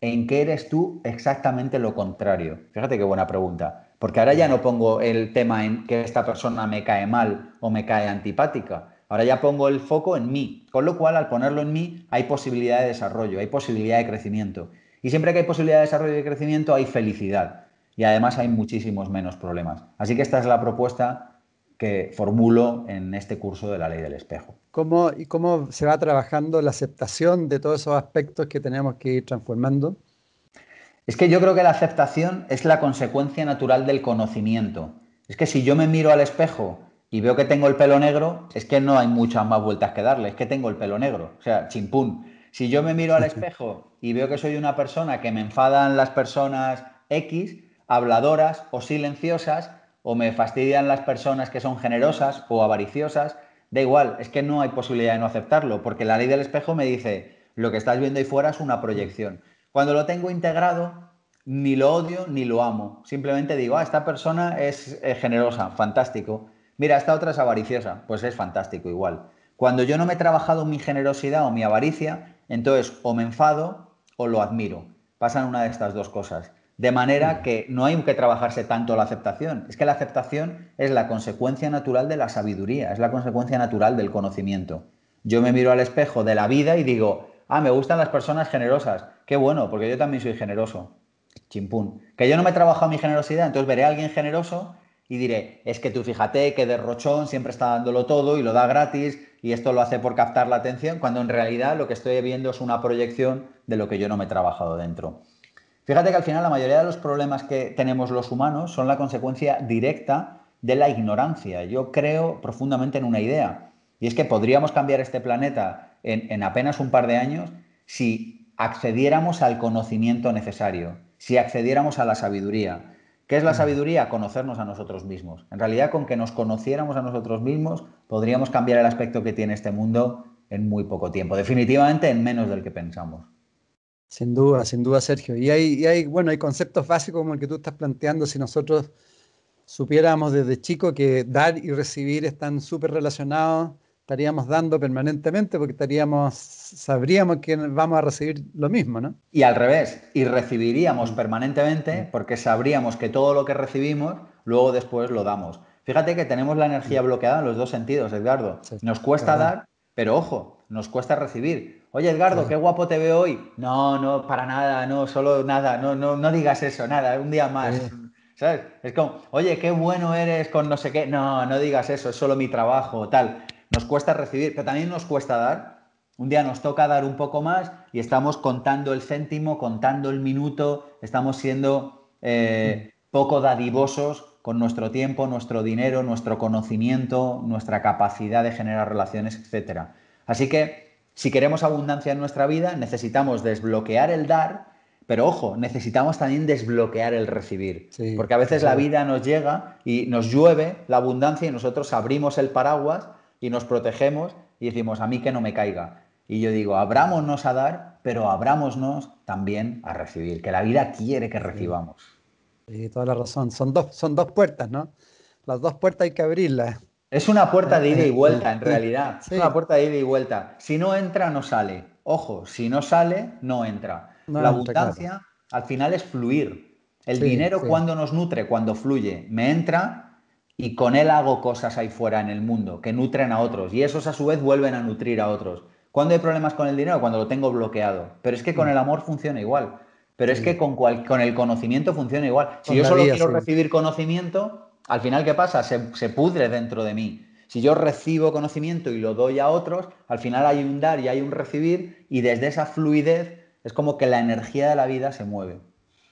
¿En qué eres tú exactamente lo contrario? Fíjate qué buena pregunta. Porque ahora ya no pongo el tema en que esta persona me cae mal o me cae antipática. Ahora ya pongo el foco en mí. Con lo cual, al ponerlo en mí, hay posibilidad de desarrollo, hay posibilidad de crecimiento. Y siempre que hay posibilidad de desarrollo y de crecimiento, hay felicidad. Y además hay muchísimos menos problemas. Así que esta es la propuesta que formulo en este curso de la ley del espejo.
¿Y cómo se va trabajando la aceptación de todos esos aspectos que tenemos que ir transformando?
Es que yo creo que la aceptación es la consecuencia natural del conocimiento. Es que si yo me miro al espejo y veo que tengo el pelo negro, es que no hay muchas más vueltas que darle, es que tengo el pelo negro. O sea, chimpún. Si yo me miro al <laughs> espejo y veo que soy una persona que me enfadan las personas X, habladoras o silenciosas, o me fastidian las personas que son generosas o avariciosas, da igual, es que no hay posibilidad de no aceptarlo, porque la ley del espejo me dice, lo que estás viendo ahí fuera es una proyección. Cuando lo tengo integrado, ni lo odio ni lo amo. Simplemente digo, ah, esta persona es eh, generosa, fantástico. Mira, esta otra es avariciosa, pues es fantástico igual. Cuando yo no me he trabajado mi generosidad o mi avaricia, entonces o me enfado o lo admiro. Pasan una de estas dos cosas. De manera mm. que no hay que trabajarse tanto la aceptación. Es que la aceptación es la consecuencia natural de la sabiduría, es la consecuencia natural del conocimiento. Yo me miro al espejo de la vida y digo, Ah, me gustan las personas generosas. Qué bueno, porque yo también soy generoso. Chimpún. Que yo no me he trabajado mi generosidad, entonces veré a alguien generoso y diré, es que tú fíjate que derrochón siempre está dándolo todo y lo da gratis y esto lo hace por captar la atención, cuando en realidad lo que estoy viendo es una proyección de lo que yo no me he trabajado dentro. Fíjate que al final la mayoría de los problemas que tenemos los humanos son la consecuencia directa de la ignorancia. Yo creo profundamente en una idea y es que podríamos cambiar este planeta en, apenas un par de años si accediéramos al conocimiento necesario, si accediéramos a la sabiduría. ¿Qué es la mm. sabiduría? Conocernos a nosotros mismos. En realidad, con que nos conociéramos a nosotros mismos, podríamos cambiar el aspecto que tiene este mundo en muy poco
tiempo, definitivamente en menos del que pensamos. Sin duda, sin duda, Sergio. Y hay, bueno, hay conceptos básicos como el que tú estás planteando. Si nosotros supiéramos desde chico que dar y recibir están súper relacionados, estaríamos dando permanentemente porque estaríamos, sabríamos que vamos a recibir lo mismo, ¿no?
Y al revés, y recibiríamos mm. permanentemente mm. porque sabríamos que todo lo que recibimos, luego después lo damos. Fíjate que tenemos la energía mm. bloqueada en los dos sentidos, Edgardo. Nos cuesta dar, pero ojo, nos cuesta recibir. Oye, Edgardo, qué guapo te veo hoy. No, no, para nada, no, solo nada, no, no, no digas eso, nada, un día más. ¿Sabes? Es como, oye, qué bueno eres con no sé qué. No, no digas eso, es solo mi trabajo, tal. Nos cuesta recibir, pero también nos cuesta dar. Un día nos toca dar un poco más y estamos contando el céntimo, contando el minuto, estamos siendo eh, poco dadivosos con nuestro tiempo, nuestro dinero, nuestro conocimiento, nuestra capacidad de generar relaciones, etc. Así que si queremos abundancia en nuestra vida, necesitamos desbloquear el dar, pero ojo, necesitamos también desbloquear el recibir, porque a veces la vida nos llega y nos llueve la abundancia y nosotros abrimos el paraguas y nos protegemos y decimos, a mí que no me caiga. Y yo digo, abrámonos a dar, pero abrámonos también a recibir, que la vida
quiere que recibamos. Y toda la razón, son dos, son dos puertas, ¿no? Las dos puertas hay que abrirlas. Es una puerta de ida y vuelta, en realidad. Es una puerta
de ida y vuelta. Si no entra, no sale. Ojo, si no sale, no entra. la abundancia, al final, es fluir. El dinero cuando nos nutre, cuando fluye, me entra, y con él hago cosas ahí fuera en el mundo que nutren a otros y esos a su vez vuelven a nutrir a otros. ¿Cuándo hay problemas con el dinero? Cuando lo tengo bloqueado. Pero es que con mm. el amor funciona igual. Pero es que con, con el conocimiento funciona igual. Si yo solo quiero recibir conocimiento, al final, ¿qué pasa? Se, se pudre dentro de mí. Si yo recibo conocimiento y lo doy a otros, al final hay un dar y hay un recibir y desde esa fluidez es como que la energía de la vida se mueve.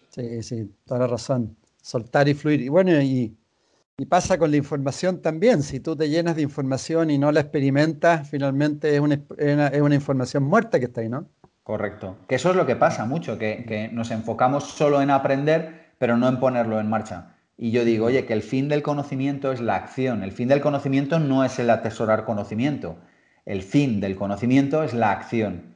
Sí, sí, toda la razón. Soltar y fluir. Y bueno, y y pasa con la información también. Si tú te llenas de información y no la experimentas, finalmente es una, información muerta que está ahí, ¿no?
Correcto. Que eso es lo que pasa mucho, que, que, nos enfocamos solo en aprender, pero no en ponerlo en marcha. Y yo digo, oye, que el fin del conocimiento es la acción. El fin del conocimiento no es el atesorar conocimiento. El fin del conocimiento es la acción.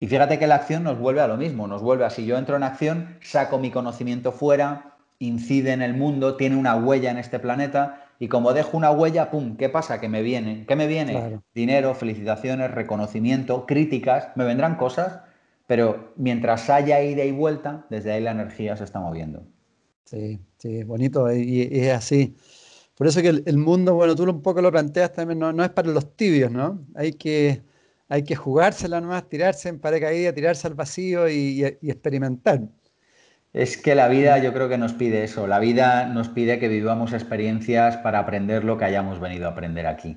Y fíjate que la acción nos vuelve a lo mismo, nos vuelve a si yo entro en acción, saco mi conocimiento fuera, incide en el mundo, tiene una huella en este planeta y como dejo una huella, ¡pum! ¿Qué pasa? Que me vienen ¿Qué me viene? Dinero, felicitaciones, reconocimiento, críticas, me vendrán cosas, pero mientras haya ida y vuelta, desde ahí la energía
se está moviendo. Sí, sí, bonito eh, y, es así. Por eso que el, mundo, bueno, tú un poco lo planteas también, no, es para los tibios, ¿no? Hay que, hay que jugársela nomás, tirarse en paracaídas, tirarse al vacío y experimentar.
Es que la vida yo creo que nos pide eso, la vida nos pide que vivamos experiencias para aprender lo que hayamos venido a aprender aquí.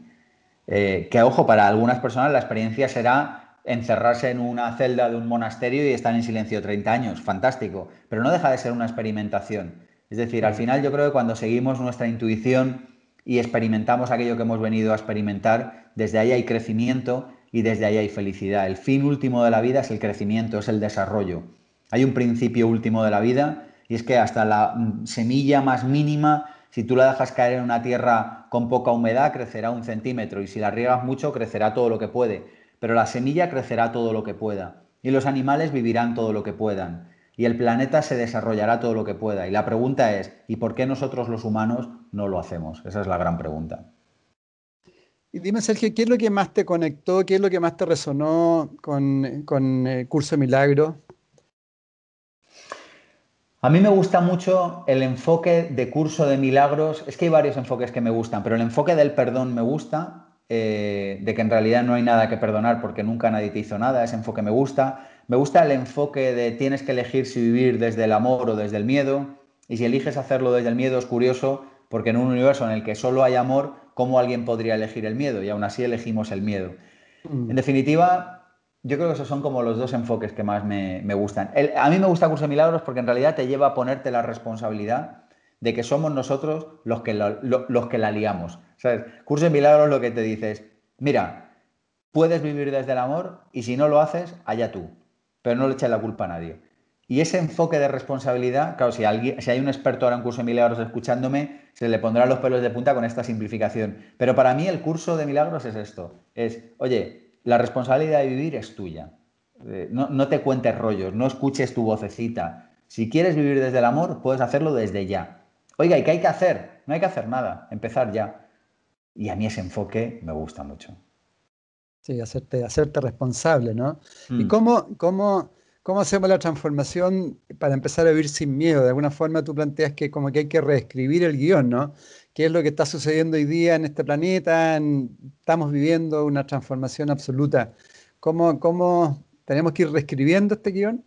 Eh, que ojo, para algunas personas la experiencia será encerrarse en una celda de un monasterio y estar en silencio 30 años, fantástico, pero no deja de ser una experimentación. Es decir, al final yo creo que cuando seguimos nuestra intuición y experimentamos aquello que hemos venido a experimentar, desde ahí hay crecimiento y desde ahí hay felicidad. El fin último de la vida es el crecimiento, es el desarrollo. Hay un principio último de la vida y es que hasta la mm, semilla más mínima, si tú la dejas caer en una tierra con poca humedad, crecerá un centímetro y si la riegas mucho, crecerá todo lo que puede. Pero la semilla crecerá todo lo que pueda y los animales vivirán todo lo que puedan y el planeta se desarrollará todo lo que pueda. Y la pregunta es, ¿y por qué nosotros los humanos no lo hacemos? Esa es la gran pregunta.
Y dime, Sergio, ¿qué es lo que más te conectó? ¿Qué es lo que más te resonó con, eh, Curso Milagro?
A mí me gusta mucho el enfoque de curso de milagros. Es que hay varios enfoques que me gustan, pero el enfoque del perdón me gusta, eh, de que en realidad no hay nada que perdonar porque nunca nadie te hizo nada. Ese enfoque me gusta. Me gusta el enfoque de tienes que elegir si vivir desde el amor o desde el miedo. Y si eliges hacerlo desde el miedo es curioso porque en un universo en el que solo hay amor, ¿cómo alguien podría elegir el miedo? Y aún así elegimos el miedo. Mm. En definitiva, yo creo que esos son como los dos enfoques que más me, gustan. a mí me gusta Curso de Milagros porque en realidad te lleva a ponerte la responsabilidad de que somos nosotros los que, los que la liamos. ¿Sabes? Curso de Milagros lo que te dice es, mira, puedes vivir desde el amor y si no lo haces, allá tú, pero no le eches la culpa a nadie. Y ese enfoque de responsabilidad, claro, si, alguien, si hay un experto ahora en Curso de Milagros escuchándome, se le pondrá los pelos de punta con esta simplificación. Pero para mí el Curso de Milagros es esto, es, oye, la responsabilidad de vivir es tuya. Eh, no, te cuentes rollos, no escuches tu vocecita. Si quieres vivir desde el amor, puedes hacerlo desde ya. Oiga, ¿y qué hay que hacer? No hay que hacer nada, empezar ya. Y a mí ese enfoque me gusta mucho.
Sí, hacerte, hacerte responsable, ¿no? ¿Y mm. cómo, cómo, cómo hacemos la transformación para empezar a vivir sin miedo? De alguna forma tú planteas que como que hay que reescribir el guión, ¿no? qué es lo que está sucediendo hoy día en este planeta, estamos viviendo una transformación absoluta. ¿Cómo, tenemos que ir reescribiendo este guión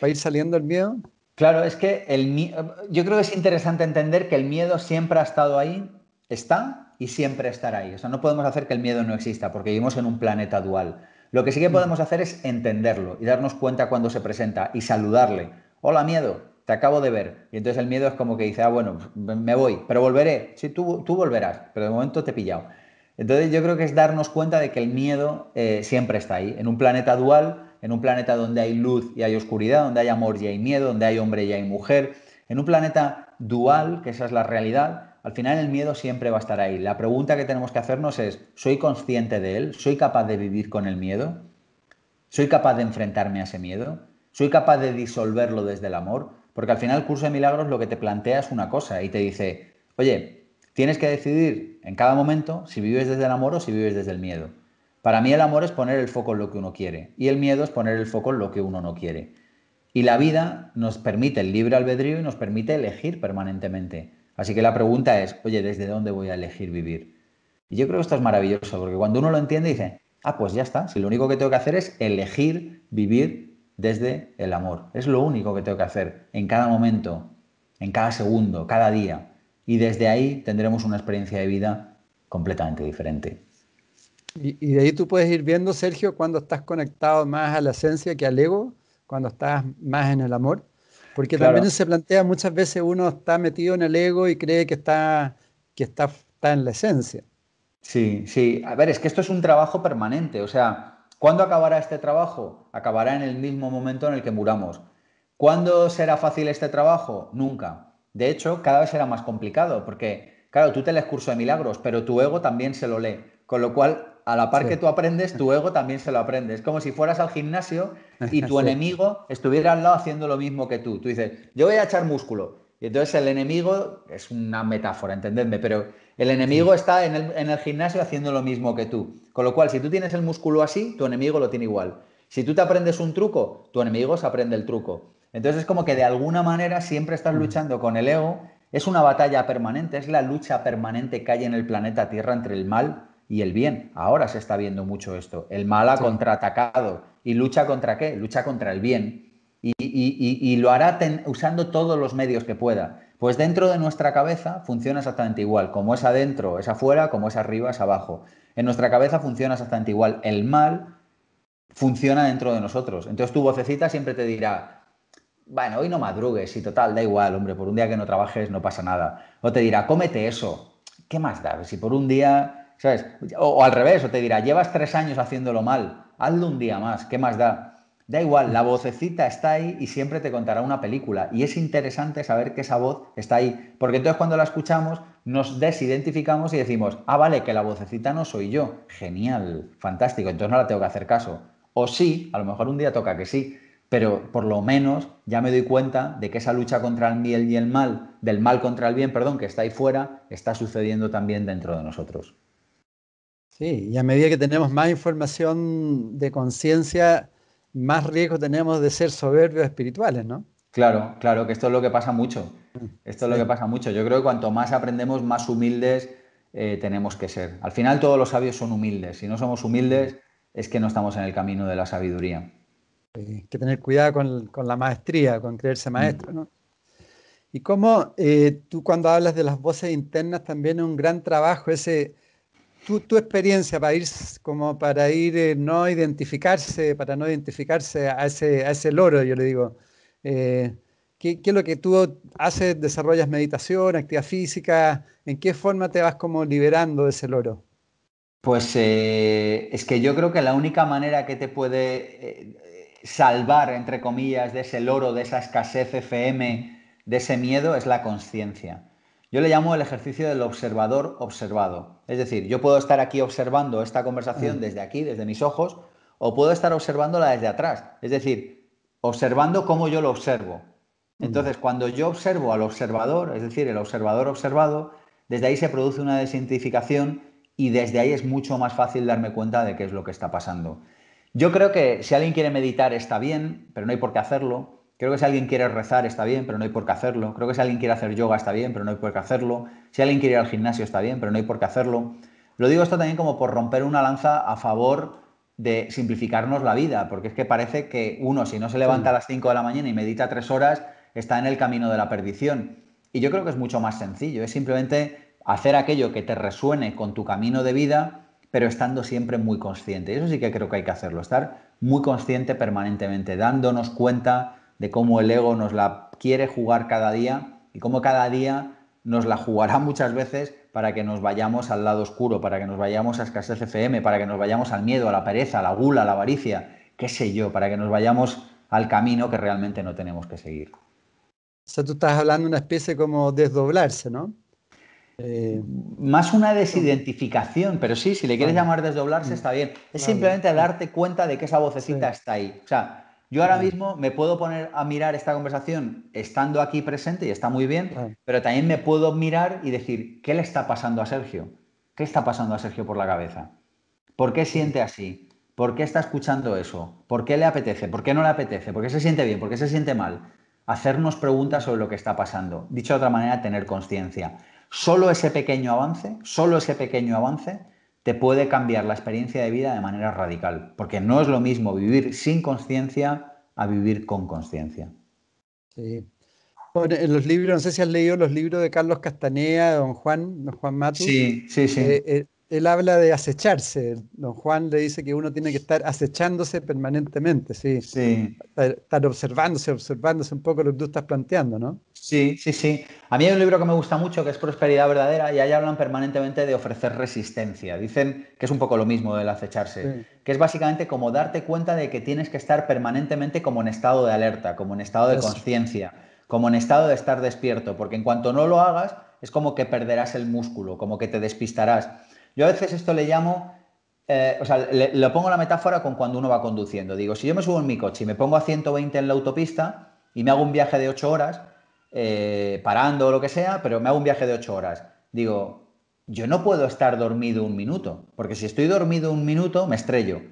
para ir saliendo el miedo? Claro, es que
el, yo creo que es interesante entender que el miedo siempre ha
estado ahí, está
y siempre estará ahí. O sea, no podemos hacer que el miedo no exista porque vivimos en un planeta dual. Lo que sí que mm. podemos hacer es entenderlo y darnos cuenta cuando se presenta y saludarle. Hola miedo, te acabo de ver. Y entonces el miedo es como que dice, ah, bueno, me voy, pero volveré. Sí, tú, tú volverás, pero de momento te he pillado. Entonces yo creo que es darnos cuenta de que el miedo eh, siempre está ahí. En un planeta dual, en un planeta donde hay luz y hay oscuridad, donde hay amor y hay miedo, donde hay hombre y hay mujer, en un planeta dual, que esa es la realidad, al final el miedo siempre va a estar ahí. La pregunta que tenemos que hacernos es, ¿soy consciente de él? ¿Soy capaz de vivir con el miedo? ¿Soy capaz de enfrentarme a ese miedo? ¿Soy capaz de disolverlo desde el amor? Porque al final el curso de milagros lo que te plantea es una cosa y te dice, oye, tienes que decidir en cada momento si vives desde el amor o si vives desde el miedo. Para mí el amor es poner el foco en lo que uno quiere y el miedo es poner el foco en lo que uno no quiere. Y la vida nos permite el libre albedrío y nos permite elegir permanentemente. Así que la pregunta es, oye, ¿desde dónde voy a elegir vivir? Y yo creo que esto es maravilloso, porque cuando uno lo entiende dice, ah, pues ya está, si lo único que tengo que hacer es elegir vivir desde el amor. Es lo único que tengo que hacer en cada momento, en cada segundo, cada día. Y desde ahí tendremos una experiencia de vida completamente diferente.
Y, de ahí tú puedes ir viendo, Sergio, cuando estás conectado más a la esencia que al ego, cuando estás más en el amor. Porque también se plantea muchas veces uno está metido en el ego y cree que está, que está, está en la esencia. Sí, sí. A ver, es que esto es un trabajo permanente. O sea, ¿Cuándo acabará
este trabajo? Acabará en el mismo momento en el que muramos. ¿Cuándo será fácil este trabajo? Nunca. De hecho, cada vez será más complicado porque, claro, tú te lees curso de milagros, pero tu ego también se lo lee. Con lo cual, a la par que tú aprendes, tu ego también se lo aprende. Es como si fueras al gimnasio y tu <laughs> enemigo estuviera al lado haciendo lo mismo que tú. Tú dices, yo voy a echar músculo. Y entonces el enemigo, es una metáfora, entendedme, pero el enemigo está en el, gimnasio haciendo lo mismo que tú. Con lo cual, si tú tienes el músculo así, tu enemigo lo tiene igual. Si tú te aprendes un truco, tu enemigo se aprende el truco. Entonces es como que de alguna manera siempre estás mm. luchando con el ego. Es una batalla permanente, es la lucha permanente que hay en el planeta Tierra entre el mal y el bien. Ahora se está viendo mucho esto. El mal ha contraatacado. ¿Y lucha contra qué? Lucha contra el bien. Y, lo hará usando todos los medios que pueda. Pues dentro de nuestra cabeza funciona exactamente igual. Como es adentro, es afuera, como es arriba, es abajo. En nuestra cabeza funciona exactamente igual. El mal funciona dentro de nosotros. Entonces tu vocecita siempre te dirá, bueno, hoy no madrugues y total, da igual, hombre, por un día que no trabajes no pasa nada. O te dirá, cómete eso. ¿Qué más da? Si por un día, ¿sabes? O, al revés, o te dirá, llevas tres años haciéndolo mal, hazlo un día más, ¿qué más da? Da igual, la vocecita está ahí y siempre te contará una película. Y es interesante saber que esa voz está ahí. Porque entonces cuando la escuchamos nos desidentificamos y decimos, ah, vale, que la vocecita no soy yo. Genial, fantástico, entonces no la tengo que hacer caso. O sí, a lo mejor un día toca que sí. Pero por lo menos ya me doy cuenta de que esa lucha contra el bien y el mal, del mal contra el bien, perdón, que está ahí fuera, está sucediendo también dentro de nosotros.
Sí, y a medida que tenemos más información de conciencia, más riesgo tenemos de ser soberbios espirituales, ¿no?
Claro, claro, que esto es lo que pasa mucho. Mm, esto es lo que pasa mucho. Yo creo que cuanto más aprendemos, más humildes eh, tenemos que ser. Al final todos los sabios son humildes. Si no somos humildes, es que no estamos en el camino de
la sabiduría. Hay que tener cuidado con, la maestría, con creerse mm. maestro, ¿no? Y cómo eh, tú cuando hablas de las voces internas, también es un gran trabajo ese tu, experiencia para ir, como para ir, eh, no identificarse, para no identificarse a ese, a loro, yo le digo. Eh, ¿qué, es lo que tú haces? ¿Desarrollas meditación, actividad física? ¿En qué forma te vas como liberando de ese loro?
Pues eh, es que yo creo que la única manera que te puede salvar, entre comillas, de ese loro, de esa escasez FM, de ese miedo, es la conciencia. Yo le llamo el ejercicio del observador observado. Es decir, yo puedo estar aquí observando esta conversación mm. desde aquí, desde mis ojos, o puedo estar observándola desde atrás. Es decir, observando cómo yo lo observo. Mm. Entonces, cuando yo observo al observador, es decir, el observador observado, desde ahí se produce una desidentificación y desde ahí es mucho más fácil darme cuenta de qué es lo que está pasando. Yo creo que si alguien quiere meditar está bien, pero no hay por qué hacerlo. Creo que si alguien quiere rezar está bien, pero no hay por qué hacerlo. Creo que si alguien quiere hacer yoga está bien, pero no hay por qué hacerlo. Si alguien quiere ir al gimnasio está bien, pero no hay por qué hacerlo. Lo digo esto también como por romper una lanza a favor de simplificarnos la vida, porque es que parece que uno, si no se levanta a las 5 de la mañana y medita 3 horas, está en el camino de la perdición. Y yo creo que es mucho más sencillo, es simplemente hacer aquello que te resuene con tu camino de vida, pero estando siempre muy consciente. Y eso sí que creo que hay que hacerlo, estar muy consciente permanentemente, dándonos cuenta de cómo el ego nos la quiere jugar cada día y cómo cada día nos la jugará <laughs> muchas veces para que nos vayamos al lado oscuro, para que nos vayamos a escasez FM, para que nos vayamos al miedo, a la pereza, a la gula, a la avaricia, qué sé yo, para que nos vayamos al camino que realmente no tenemos que seguir. O
sea, tú estás hablando de una especie como desdoblarse, ¿no? Eh, Más una
desidentificación, pero sí, si le quieres llamar desdoblarse está bien. Es simplemente darte cuenta de que esa vocecita está ahí. O sea, yo ahora mismo me puedo poner a mirar esta conversación estando aquí presente y está muy bien, pero también me puedo mirar y decir, ¿qué le está pasando a Sergio? ¿Qué está pasando a Sergio por la cabeza? ¿Por qué siente así? ¿Por qué está escuchando eso? ¿Por qué le apetece? ¿Por qué no le apetece? ¿Por qué se siente bien? ¿Por qué se siente mal? Hacernos preguntas sobre lo que está pasando. Dicho de otra manera, tener conciencia. Solo ese pequeño avance, solo ese pequeño avance te puede cambiar la experiencia de vida de manera radical, porque no es lo mismo vivir sin conciencia a vivir con conciencia.
Sí. Bueno, en eh, los libros, no sé si has leído los libros de Carlos Castanea, don Juan, don Juan Matus. Sí, sí, sí. Eh, eh, él habla de acecharse. Don Juan le dice que uno tiene que estar acechándose permanentemente, sí. sí. Estar, observándose, observándose un poco lo que tú estás planteando, ¿no? Sí, sí, sí. A mí hay un libro que me gusta mucho que es Prosperidad Verdadera y ahí hablan permanentemente de
ofrecer resistencia. Dicen que es un poco lo mismo del acecharse, que es básicamente como darte cuenta de que tienes que estar permanentemente como en estado de alerta, como en estado de conciencia, como en estado de estar despierto, porque en cuanto no lo hagas es como que perderás el músculo, como que te despistarás. Yo a veces esto le llamo, eh, o sea, le, pongo la metáfora con cuando uno va conduciendo. Digo, si yo me subo en mi coche y me pongo a 120 en la autopista y me hago un viaje de 8 horas, eh, parando o lo que sea, pero me hago un viaje de 8 horas, digo, yo no puedo estar dormido un minuto, porque si estoy dormido un minuto me estrello.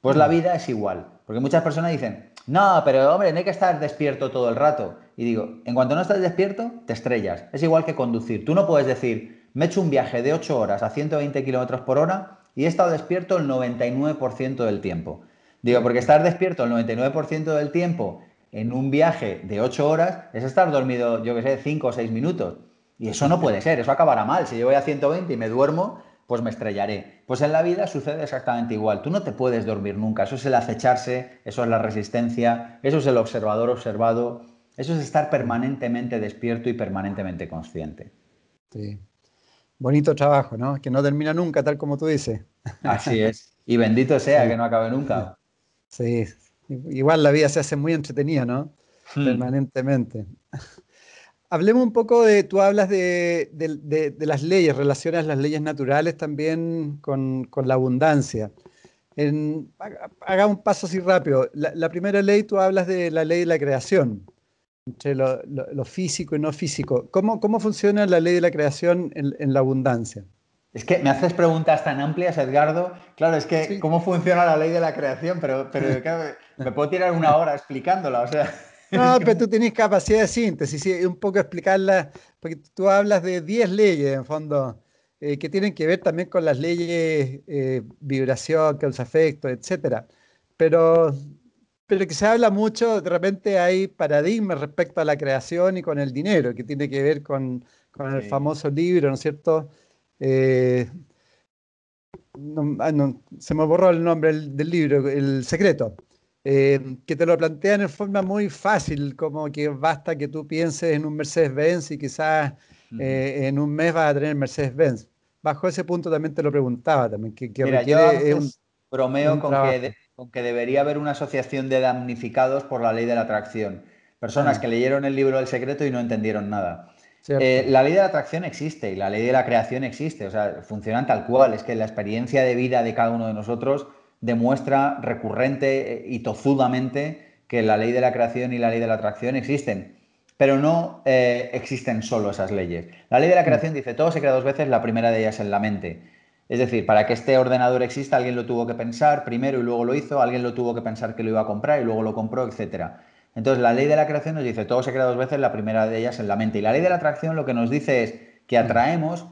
Pues la mm. vida es igual, porque muchas personas dicen, no, pero hombre, no hay que estar despierto todo el rato. Y digo, en cuanto no estás despierto, te estrellas. Es igual que conducir. Tú no puedes decir, me he hecho un viaje de 8 horas a 120 kilómetros por hora y he estado despierto el 99% del tiempo. Digo, porque estar despierto el 99% del tiempo en un viaje de 8 horas es estar dormido, yo que sé, 5 o 6 minutos. Y eso no puede ser, eso acabará mal. Si yo voy a 120 y me duermo, pues me estrellaré. Pues en la vida sucede exactamente igual. Tú no te puedes dormir nunca. Eso es el acecharse, eso es la resistencia, eso es el observador observado, eso es estar permanentemente despierto y permanentemente consciente.
Sí. Bonito trabajo, ¿no? Que no termina nunca, tal como tú dices. Así es.
Y bendito sea que no acabe nunca.
Sí. Igual la vida se hace muy entretenida, ¿no? Hmm. Permanentemente. Hablemos un poco de, tú hablas de, las leyes, relacionas las leyes naturales también con, la abundancia. haga un paso así rápido. la, primera ley, tú hablas de la ley de la creación entre lo, físico y no físico. ¿Cómo, ¿Cómo funciona la ley de la creación en, la abundancia? Es que me haces preguntas tan amplias, Edgardo. Claro, es que cómo funciona la ley de la creación, pero, pero <laughs>
claro, me puedo tirar una hora explicándola. O sea,
no, pero tú tienes capacidad de síntesis, y un poco explicarla, porque tú hablas de 10 leyes, en fondo, eh, que tienen que ver también con las leyes eh, vibración, causa-efecto, etcétera. Pero pero que se habla mucho, de repente hay paradigmas respecto a la creación y con el dinero, que tiene que ver con, con el famoso libro, ¿no es cierto? Eh, ah, se me borró el nombre del, libro, El Secreto, eh, que te lo plantean en forma muy fácil, como que basta que tú pienses en un Mercedes-Benz y quizás eh, en un mes vas a tener Mercedes-Benz. Bajo ese punto también te lo preguntaba, también, que, requiere, es un,
bromeo con que aunque debería haber una asociación de damnificados por la ley de la atracción. Personas mm. que leyeron el libro del Secreto y no entendieron nada. Eh, la ley de la atracción existe y la ley de la creación existe, o sea, funcionan tal cual. Es que la experiencia de vida de cada uno de nosotros demuestra recurrente eh, y tozudamente que la ley de la creación y la ley de la atracción existen, pero no eh, existen solo esas leyes. La ley de la mm. creación dice, todo se crea dos veces, la primera de ellas en la mente. Es decir, para que este ordenador exista, alguien lo tuvo que pensar primero y luego lo hizo, alguien lo tuvo que pensar que lo iba a comprar y luego lo compró, etc. Entonces, la ley de la creación nos dice, todo se crea dos veces, la primera de ellas en la mente. Y la ley de la atracción lo que nos dice es que mm. atraemos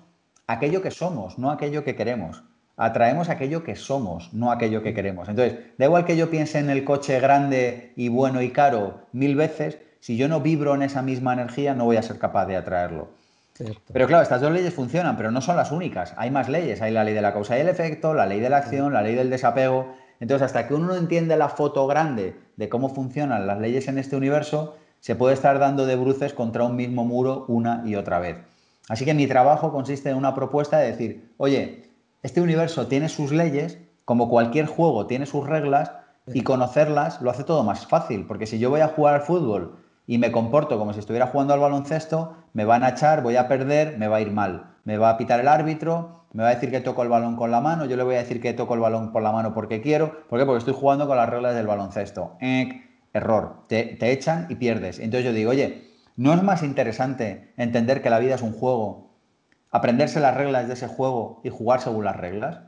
aquello que somos, no aquello que queremos. Atraemos aquello que somos, no aquello que mm. queremos. Entonces, da igual que yo piense en el coche grande y bueno y caro mil veces, si yo no vibro en esa misma energía, no voy a ser capaz de atraerlo. Pero claro, estas dos leyes funcionan, pero no son las únicas. Hay más leyes. Hay la ley de la causa y el efecto, la ley de la acción, la ley del desapego. Entonces, hasta que uno no entiende la foto grande de cómo funcionan las leyes en este universo, se puede estar dando de bruces contra un mismo muro una y otra vez. Así que mi trabajo consiste en una propuesta de decir, oye, este universo tiene sus leyes, como cualquier juego tiene sus reglas, y conocerlas lo hace todo más fácil, porque si yo voy a jugar al fútbol y me comporto como si estuviera jugando al baloncesto, me van a echar, voy a perder, me va a ir mal. Me va a pitar el árbitro, me va a decir que toco el balón con la mano, yo le voy a decir que toco el balón con la mano porque quiero. ¿Por Porque estoy jugando con las reglas del baloncesto. error, te, te echan y pierdes. Entonces yo digo, oye, ¿no es más interesante entender que la vida es un juego, aprenderse las reglas de ese juego y jugar según las reglas?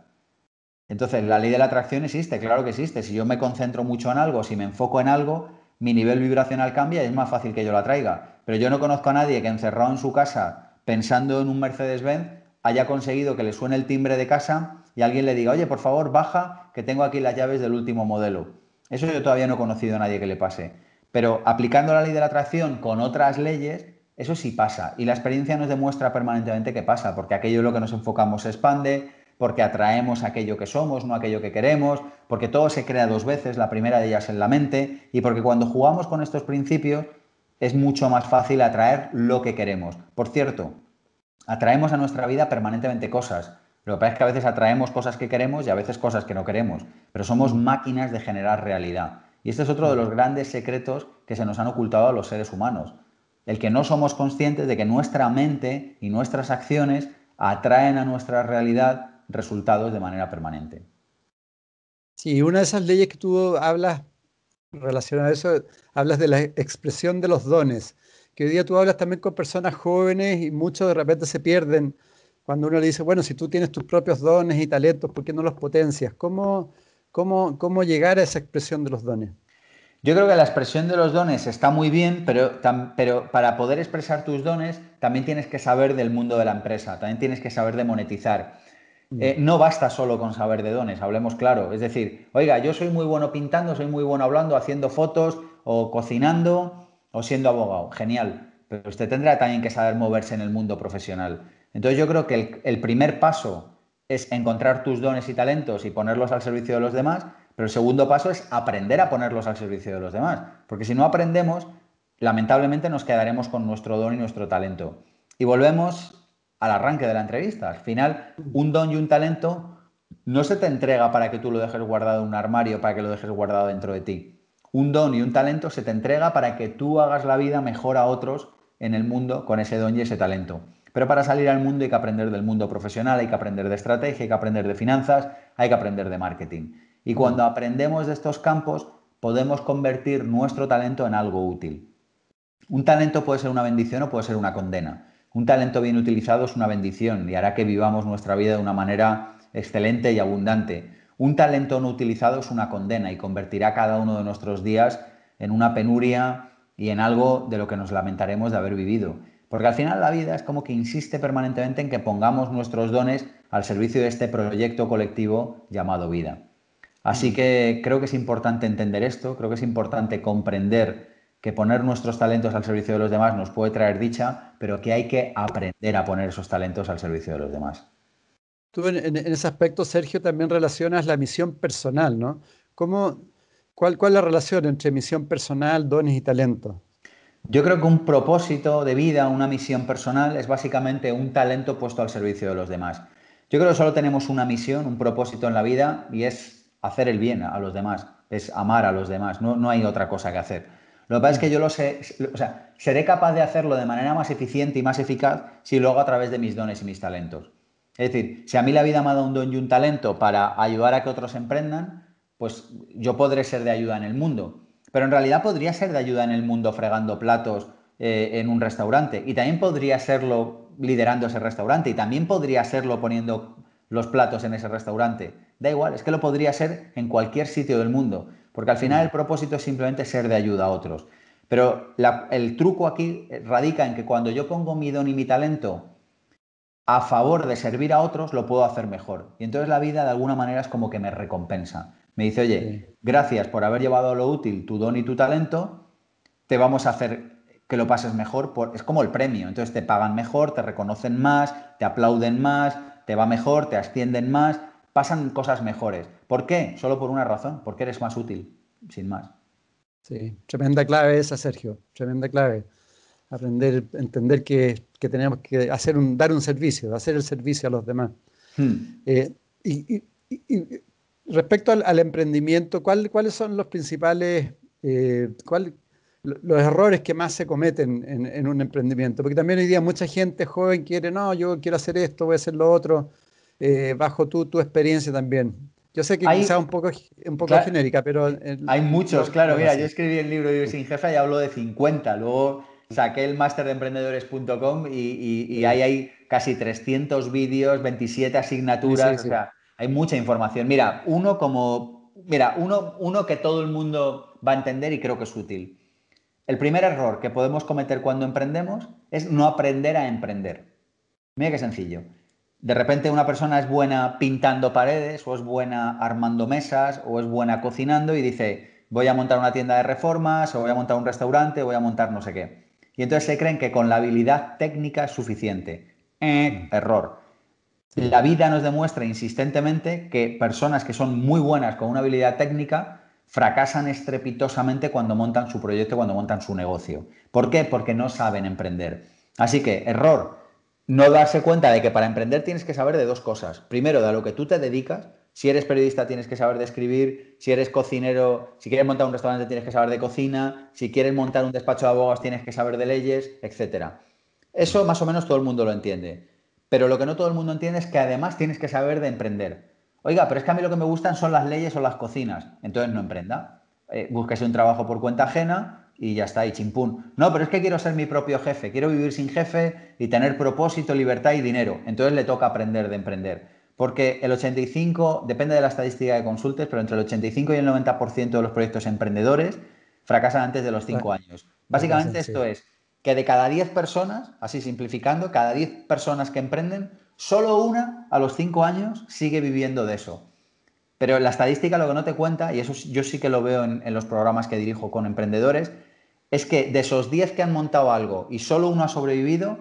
Entonces, la ley de la atracción existe, claro que existe. Si yo me concentro mucho en algo, si me enfoco en algo, mi nivel vibracional cambia y es más fácil que yo la traiga. Pero yo no conozco a nadie que encerrado en su casa, pensando en un Mercedes-Benz, haya conseguido que le suene el timbre de casa y alguien le diga, oye, por favor, baja, que tengo aquí las llaves del último modelo. Eso yo todavía no he conocido a nadie que le pase. Pero aplicando la ley de la atracción con otras leyes, eso sí pasa. Y la experiencia nos demuestra permanentemente que pasa, porque aquello en lo que nos enfocamos se expande, porque atraemos aquello que somos, no aquello que queremos, porque todo se crea dos veces, la primera de ellas en la mente, y porque cuando jugamos con estos principios es mucho más fácil atraer lo que queremos. Por cierto, atraemos a nuestra vida permanentemente cosas. Lo que pasa es que a veces atraemos cosas que queremos y a veces cosas que no queremos, pero somos mm. máquinas de generar realidad. Y este es otro de los mm. grandes secretos que se nos han ocultado a los seres humanos. El que no somos conscientes de que nuestra mente y nuestras acciones atraen a nuestra realidad
resultados de manera permanente. Sí, una de esas leyes que tú hablas relacionada a eso, hablas de la expresión de los dones, que hoy día tú hablas también con personas jóvenes y muchos de repente se pierden cuando uno le dice, bueno, si tú tienes tus propios dones y talentos, ¿por qué no los potencias? ¿Cómo, llegar a esa expresión de los dones?
Yo creo que la expresión de los dones está muy bien, pero, pero, para poder expresar tus dones también tienes que saber del mundo de la empresa, también tienes que saber de monetizar. Eh, mm. no basta solo con saber de dones, hablemos claro. Es decir, oiga, yo soy muy bueno pintando, soy muy bueno hablando, haciendo fotos o cocinando o siendo abogado. Genial. Pero usted tendrá también que saber moverse en el mundo profesional. Entonces yo creo que el primer paso es encontrar tus dones y talentos y ponerlos al servicio de los demás, pero el segundo paso es aprender a ponerlos al servicio de los demás. Porque si no aprendemos, lamentablemente nos quedaremos con nuestro don y nuestro talento. Y volvemos al arranque de la entrevista. Al final, un don y un talento no se te entrega para que tú lo dejes guardado en un armario, para que lo dejes guardado dentro de ti. Un don y un talento se te entrega para que tú hagas la vida mejor a otros en el mundo con ese don y ese talento. Pero para salir al mundo hay que aprender del mundo profesional, hay que aprender de estrategia, hay que aprender de finanzas, hay que aprender de marketing. Y cuando aprendemos de estos campos, podemos convertir nuestro talento en algo útil. Un talento puede ser una bendición o puede ser una condena. Un talento bien utilizado es una bendición y hará que vivamos nuestra vida de una manera excelente y abundante. Un talento no utilizado es una condena y convertirá cada uno de nuestros días en una penuria y en algo de lo que nos lamentaremos de haber vivido. Porque al final la vida es como que insiste permanentemente en que pongamos nuestros dones al servicio de este proyecto colectivo llamado vida. Así que creo que es importante entender esto, creo que es importante comprender que poner nuestros talentos al servicio de los demás nos puede traer dicha, pero que hay que aprender a poner esos talentos al servicio de los demás.
Tú en, ese aspecto, Sergio, también relacionas la misión personal, ¿no? cuál, es la relación entre misión personal, dones y talento? Yo creo que un propósito
de vida, una misión personal, es básicamente un talento puesto al servicio de los demás. Yo creo que solo tenemos una misión, un propósito en la vida y es hacer el bien a los demás, es amar a los demás, no hay otra cosa que hacer. Lo que pasa es que mm. yo lo sé, o sea, seré capaz de hacerlo de manera más eficiente y más eficaz si lo hago a través de mis dones y mis talentos. Es decir, si a mí la vida me ha dado un don y un talento para ayudar a que otros emprendan, pues yo podré ser de ayuda en el mundo. Pero en realidad podría ser de ayuda en el mundo fregando platos eh, en un restaurante. Y también podría serlo liderando ese restaurante. Y también podría serlo poniendo los platos en ese restaurante. Da igual, es que lo podría ser en cualquier sitio del mundo. Porque al final el propósito es simplemente ser de ayuda a otros. Pero el truco aquí radica en que cuando yo pongo mi don y mi talento a favor de servir a otros, lo puedo hacer mejor. Y entonces la vida de alguna manera es como que me recompensa. Me dice, oye, gracias por haber llevado a lo útil tu don y tu talento, te vamos a hacer que lo pases mejor. Es como el premio. Entonces te pagan mejor, te reconocen más, te aplauden más, te va mejor, te ascienden más pasan cosas mejores. ¿Por qué? Solo por una razón, porque eres más útil,
sin más. Sí, tremenda clave esa, Sergio, tremenda clave. Aprender, entender que, tenemos que hacer un, dar un servicio, hacer el servicio a los demás. Hmm. Eh, y, respecto al, emprendimiento, ¿cuáles son los principales, eh, cuál, los errores que más se cometen en, en, un emprendimiento? Porque también hoy día mucha gente joven quiere, no, yo quiero hacer esto, voy a hacer lo otro. Eh, bajo tu, experiencia también. Yo sé que un poco, poco genérica, pero... hay muchos, claro. mira, yo
escribí el libro sin jefa y hablo de 50. Luego saqué el máster de emprendedores.com y, y, ahí hay casi 300 vídeos, 27 asignaturas. hay mucha información. Mira, uno como... Mira, uno, uno que todo el mundo va a entender y creo que es útil. El primer error que podemos cometer cuando emprendemos es no aprender a emprender. Mira qué sencillo de repente una persona es buena pintando paredes o es buena armando mesas o es buena cocinando y dice, voy a montar una tienda de reformas o voy a montar un restaurante o voy a montar no sé qué. Y entonces se creen que con la habilidad técnica es suficiente. Eh, error. La vida nos demuestra insistentemente que personas que son muy buenas con una habilidad técnica fracasan estrepitosamente cuando montan su proyecto, cuando montan su negocio. ¿Por qué? Porque no saben emprender. Así que, error, no darse cuenta de que para emprender tienes que saber de dos cosas. Primero, de a lo que tú te dedicas. Si eres periodista tienes que saber de escribir, si eres cocinero, si quieres montar un restaurante tienes que saber de cocina, si quieres montar un despacho de abogados tienes que saber de leyes, etc. Eso más o menos todo el mundo lo entiende. Pero lo que no todo el mundo entiende es que además tienes que saber de emprender. Oiga, pero es que a mí lo que me gustan son las leyes o las cocinas. Entonces no emprenda. Eh, búsquese un trabajo por cuenta ajena y ya está, y chimpún. No, pero es que quiero ser mi propio jefe, quiero vivir sin jefe y tener propósito, libertad y dinero. Entonces le toca aprender de emprender. Porque el 85, depende de la estadística de consultes, pero entre el 85 y el 90% de los proyectos emprendedores fracasan antes de los 5 años. Básicamente esto es que de cada 10 personas, así simplificando, cada 10 personas que emprenden, solo una a los 5 años sigue viviendo de eso. Pero la estadística lo que no te cuenta, y eso yo sí que lo veo en los programas que dirijo con emprendedores, es que de esos 10 que han montado algo y solo uno ha sobrevivido,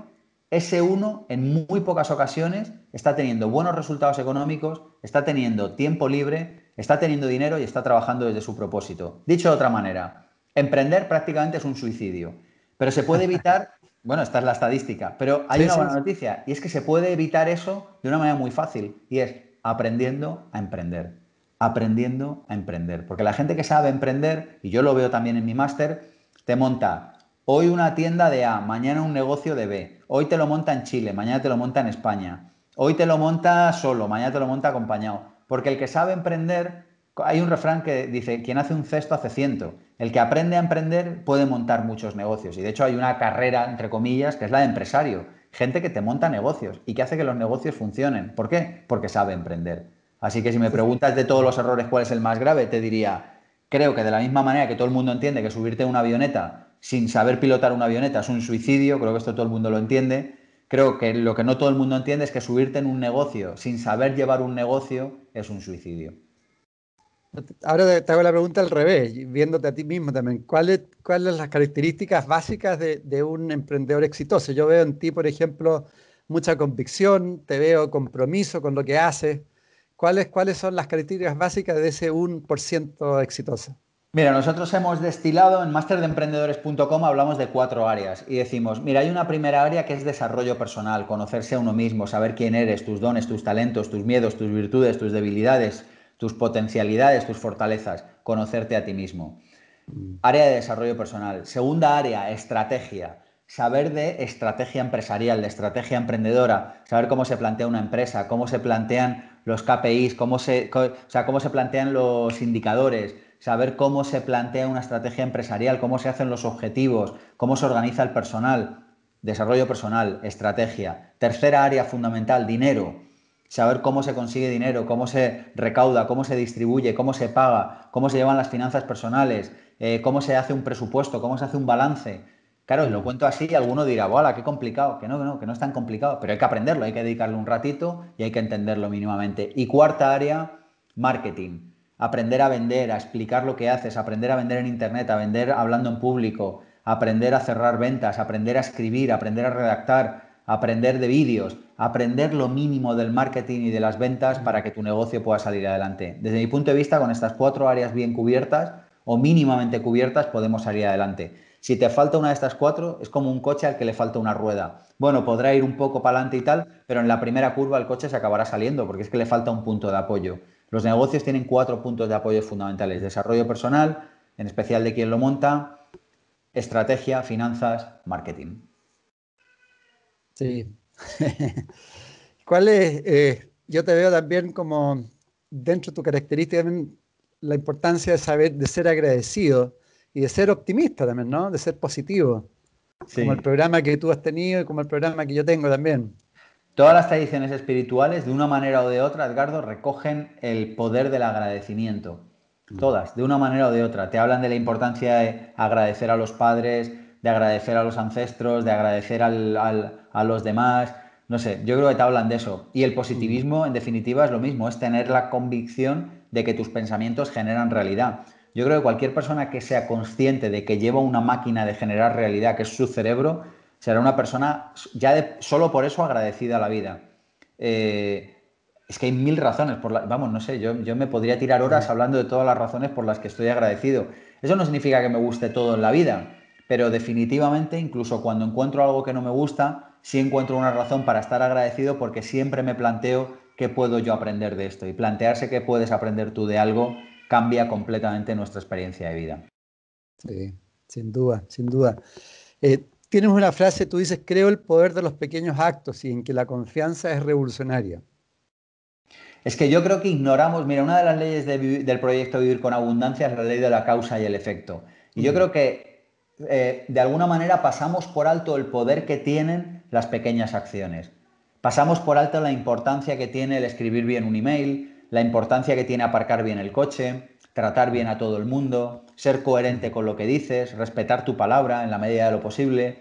ese uno en muy pocas ocasiones está teniendo buenos resultados económicos, está teniendo tiempo libre, está teniendo dinero y está trabajando desde su propósito. Dicho de otra manera, emprender prácticamente es un suicidio, pero se puede evitar, <laughs> bueno, esta es la estadística, pero hay una buena noticia y es que se puede evitar eso de una manera muy fácil y es aprendiendo a emprender, aprendiendo a emprender, porque la gente que sabe emprender, y yo lo veo también en mi máster, te monta hoy una tienda de A, mañana un negocio de B, hoy te lo monta en Chile, mañana te lo monta en España, hoy te lo monta solo, mañana te lo monta acompañado. Porque el que sabe emprender, hay un refrán que dice, quien hace un cesto hace ciento. El que aprende a emprender puede montar muchos negocios. Y de hecho hay una carrera, entre comillas, que es la de empresario. Gente que te monta negocios y que hace que los negocios funcionen. ¿Por qué? Porque sabe emprender. Así que si me preguntas de todos los errores cuál es el más grave, te diría, creo que de la misma manera que todo el mundo entiende que subirte a una avioneta sin saber pilotar una avioneta es un suicidio, creo que esto todo el mundo lo entiende. Creo que lo que no todo el mundo entiende es que subirte en un negocio sin saber llevar un negocio es un suicidio.
Ahora te hago la pregunta al revés, viéndote a ti mismo también. ¿Cuáles son las características básicas de, un emprendedor exitoso? Yo veo en ti, por ejemplo, mucha convicción, te veo compromiso con lo que haces, ¿Cuáles, son las criterias básicas de ese 1% exitoso? Mira,
nosotros hemos destilado en masterdeemprendedores.com hablamos de cuatro áreas y decimos, mira, hay una primera área que es desarrollo personal, conocerse a uno mismo, saber quién eres, tus dones, tus talentos, tus miedos, tus virtudes, tus debilidades, tus potencialidades, tus fortalezas, conocerte a ti mismo. Mm. Área de desarrollo personal. Segunda área, estrategia. Saber de estrategia empresarial, de estrategia emprendedora, saber cómo se plantea una empresa, cómo se plantean los KPIs, cómo se, o sea, cómo se plantean los indicadores, saber cómo se plantea una estrategia empresarial, cómo se hacen los objetivos, cómo se organiza el personal, desarrollo personal, estrategia. Tercera área fundamental, dinero. Saber cómo se consigue dinero, cómo se recauda, cómo se distribuye, cómo se paga, cómo se llevan las finanzas personales, cómo se hace un presupuesto, cómo se hace un balance Claro, lo cuento así y alguno dirá, ¡Hola, qué complicado! Que no, que no, que no es tan complicado, pero hay que aprenderlo, hay que dedicarle un ratito y hay que entenderlo mínimamente. Y cuarta área, marketing. Aprender a vender, a explicar lo que haces, aprender a vender en internet, a vender hablando en público, aprender a cerrar ventas, aprender a escribir, aprender a redactar, aprender de vídeos, aprender lo mínimo del marketing y de las ventas para que tu negocio pueda salir adelante. Desde mi punto de vista, con estas cuatro áreas bien cubiertas o mínimamente cubiertas, podemos salir adelante. Si te falta una de estas cuatro, es como un coche al que le falta una rueda. Bueno, podrá ir un poco para adelante y tal, pero en la primera curva el coche se acabará saliendo porque es que le falta un punto de apoyo. Los negocios tienen cuatro puntos de apoyo fundamentales. Desarrollo personal, en especial de quien lo monta, estrategia, finanzas, marketing.
Sí. <laughs> ¿Cuál es? Eh, yo te veo también como dentro de tu característica la importancia de saber, de ser agradecido y de ser optimista también, ¿no? De ser positivo. Como el programa que tú has tenido y como el programa que yo tengo también. Todas las tradiciones espirituales, de una manera o de otra,
Edgardo, recogen el poder del agradecimiento. Mm. Todas, de una manera o de otra. Te hablan de la importancia de agradecer a los padres, de agradecer a los ancestros, de agradecer a los demás. No sé, yo creo que te hablan de eso. Y el positivismo, mm. en definitiva, es lo mismo, es tener la convicción de que tus pensamientos generan realidad. Yo creo que cualquier persona que sea consciente de que lleva una máquina de generar realidad, que es su cerebro, será una persona ya solo por eso agradecida a la vida. Eh, es que hay mil razones, por la, vamos, no sé, yo, yo, me podría tirar horas hablando de todas las razones por las que estoy agradecido. Eso no significa que me guste todo en la vida, pero definitivamente, incluso cuando encuentro algo que no me gusta, sí encuentro una razón para estar agradecido porque siempre me planteo qué puedo yo aprender de esto. Y plantearse qué puedes aprender tú de algo cambia completamente nuestra experiencia de vida.
Sí, sin duda, sin duda. Eh, tienes una frase, tú dices, creo el poder de los pequeños actos y en que la confianza es revolucionaria.
Es que yo creo que ignoramos, mira, una de las leyes del proyecto Vivir con Abundancia es la ley de la causa y el efecto. Y yo creo que eh, de alguna manera pasamos por alto el poder que tienen las pequeñas acciones. Pasamos por alto la importancia que tiene el escribir bien un email, la importancia que tiene aparcar bien el coche, tratar bien a todo el mundo, ser coherente con lo que dices, respetar tu palabra en la medida de lo posible.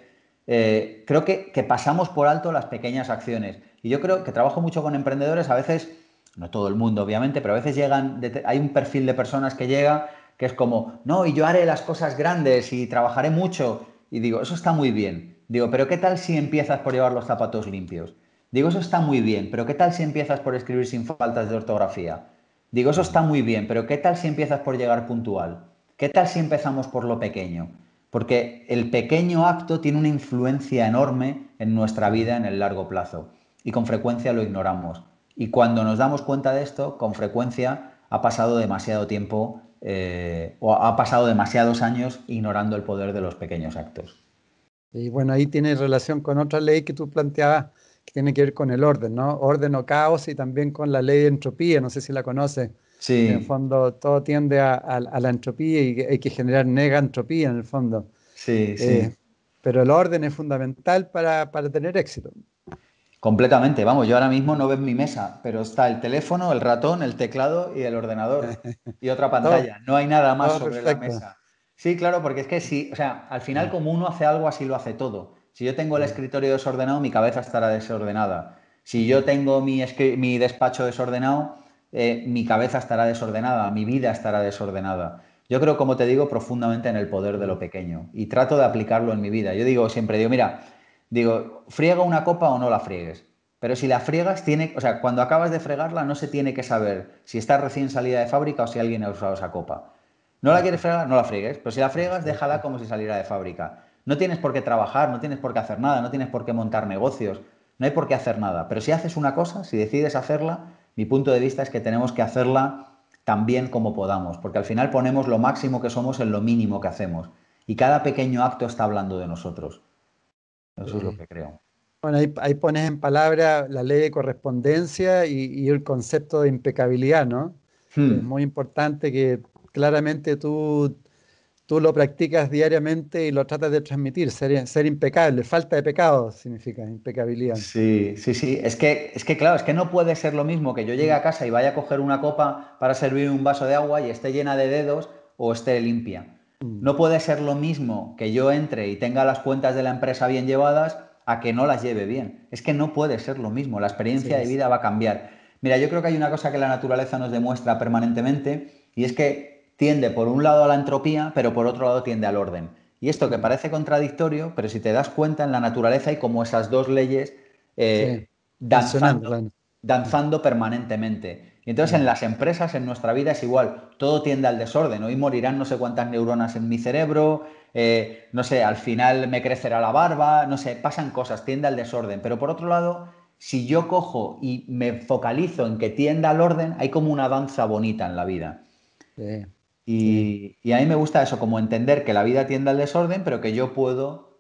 Eh, creo que, que, pasamos por alto las pequeñas acciones. Y yo creo que trabajo mucho con emprendedores, a veces, no todo el mundo obviamente, pero a veces llegan, hay un perfil de personas que llega que es como, no, y yo haré las cosas grandes y trabajaré mucho. Y digo, eso está muy bien. Digo, pero ¿qué tal si empiezas por llevar los zapatos limpios? Digo, eso está muy bien, pero ¿qué tal si empiezas por escribir sin faltas de ortografía? Digo, eso está muy bien, pero ¿qué tal si empiezas por llegar puntual? ¿Qué tal si empezamos por lo pequeño? Porque el pequeño acto tiene una influencia enorme en nuestra vida en el largo plazo y con frecuencia lo ignoramos. Y cuando nos damos cuenta de esto, con frecuencia ha pasado demasiado tiempo eh, o ha pasado demasiados años ignorando el poder de los pequeños actos.
Y bueno, ahí tiene relación con otra ley que tú planteabas tiene que ver con el orden, ¿no? Orden o caos y también con la ley de entropía, no sé si la conoce. Sí. En el fondo todo tiende a, la entropía y hay que generar entropía en el fondo. Sí, eh, sí. pero el orden es fundamental para, tener éxito.
Completamente, vamos, yo ahora mismo no veo mi mesa, pero está el teléfono, el ratón, el teclado y el ordenador y otra <laughs> pantalla. No hay nada más sobre la mesa. Sí, claro, porque es que si, o sea, al final como uno hace algo así lo hace todo. Si yo tengo el mm. escritorio desordenado, mi cabeza estará desordenada. Si yo mm. tengo mi, despacho desordenado, eh, mi cabeza estará desordenada, mi vida estará desordenada. Yo creo, como te digo, profundamente en el poder de lo mm. pequeño y trato de aplicarlo en mi vida. Yo digo, siempre digo, mira, digo, friega una copa o no la friegues. Pero si la friegas, tiene, o sea, cuando acabas de fregarla, no se tiene que saber si está recién salida de fábrica o si alguien ha usado esa copa. No la quieres fregar, no la friegues, pero si la friegas, déjala como si saliera de fábrica. No tienes por qué trabajar, no tienes por qué hacer nada, no tienes por qué montar negocios, no hay por qué hacer nada. Pero si haces una cosa, si decides hacerla, mi punto de vista es que tenemos que hacerla tan bien como podamos, porque al final ponemos lo máximo que somos en lo mínimo que hacemos. Y cada pequeño acto está hablando de nosotros. Eso es lo que creo.
Bueno, ahí, pones en palabra la ley de correspondencia y, el concepto de impecabilidad, ¿no? Hmm. Es muy importante que claramente tú tú lo practicas diariamente y lo tratas de transmitir, ser, impecable, falta de pecado significa impecabilidad.
Sí, sí, sí, es que,
es que claro, es que no puede ser lo mismo que yo llegue a
casa y vaya a coger una copa para servir un vaso de agua y esté llena de dedos o esté limpia. Mm. No puede ser lo mismo que yo entre y tenga las cuentas de la empresa bien llevadas a que no las lleve bien. Es que no puede ser lo mismo, la experiencia de vida va a cambiar. Mira, yo creo que hay una cosa que la naturaleza nos demuestra permanentemente y es que tiende por un lado a la entropía, pero por otro lado tiende al orden. Y esto que parece contradictorio, pero si te das cuenta en la naturaleza hay como esas dos leyes eh, danzando, permanentemente. Y entonces en las empresas, en nuestra vida es igual, todo tiende al desorden. Hoy morirán no sé cuántas neuronas en mi cerebro, eh, no sé, al final me crecerá la barba, no sé, pasan cosas, tiende al desorden. Pero por otro lado, si yo cojo y me focalizo en que tienda al orden, hay como una danza bonita en la vida. Sí. Y, a mí me gusta eso, como entender que la vida tiende al desorden, pero que yo puedo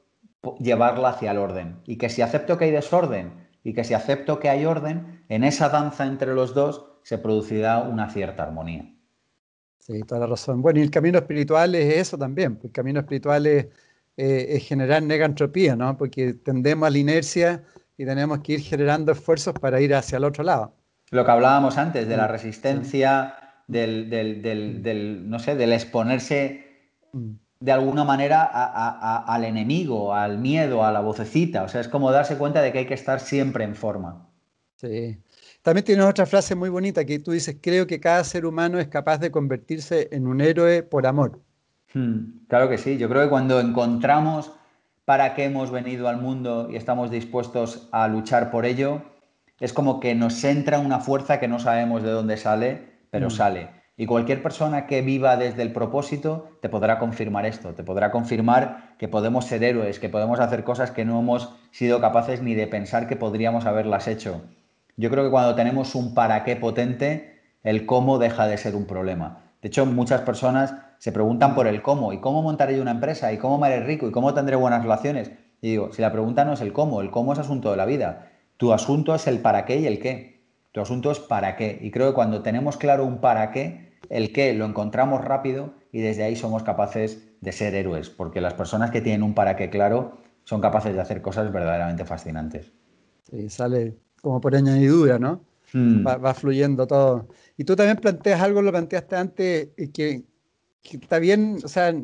llevarla hacia el orden. Y que si acepto que hay desorden y que si acepto que hay orden, en esa danza entre los dos se producirá una cierta armonía.
Sí, toda la razón. Bueno, y el camino espiritual es eso también. Pues el camino espiritual es, eh, es generar negantropía, ¿no? Porque tendemos a la inercia y tenemos que ir generando esfuerzos para ir hacia el otro lado.
Lo que hablábamos antes de la resistencia Mm. del, no sé, del exponerse mm. de alguna manera al enemigo, al miedo, a la vocecita. O sea, es
como darse cuenta de que hay que estar siempre en forma. Sí. También tienes otra frase muy bonita que tú dices, creo que cada ser humano es capaz de convertirse en un héroe por amor.
Hmm, claro que sí, yo creo que cuando encontramos para qué hemos venido al mundo y estamos dispuestos a luchar por ello, es como que nos entra una fuerza que no sabemos de dónde sale pero mm. sale. Y cualquier persona que viva desde el propósito te podrá confirmar esto, te podrá confirmar que podemos ser héroes, que podemos hacer cosas que no hemos sido capaces ni de pensar que podríamos haberlas hecho. Yo creo que cuando tenemos un para qué potente, el cómo deja de ser un problema. De hecho, muchas personas se preguntan por el cómo, y cómo montaré yo una empresa, y cómo me haré rico, y cómo tendré buenas relaciones. Y digo, si la pregunta no es el cómo, el cómo es asunto de la vida, tu asunto es el para qué y el qué. Tu asunto es para qué. Y creo que cuando tenemos claro un para qué, el qué lo encontramos rápido y desde ahí somos capaces de ser héroes, porque las personas que tienen un para qué claro son capaces de hacer cosas verdaderamente
fascinantes. Sí, sale como por añadidura, ¿no? Hmm. Va, fluyendo todo. Y tú también planteas algo, lo planteaste antes, que, que está bien, o sea,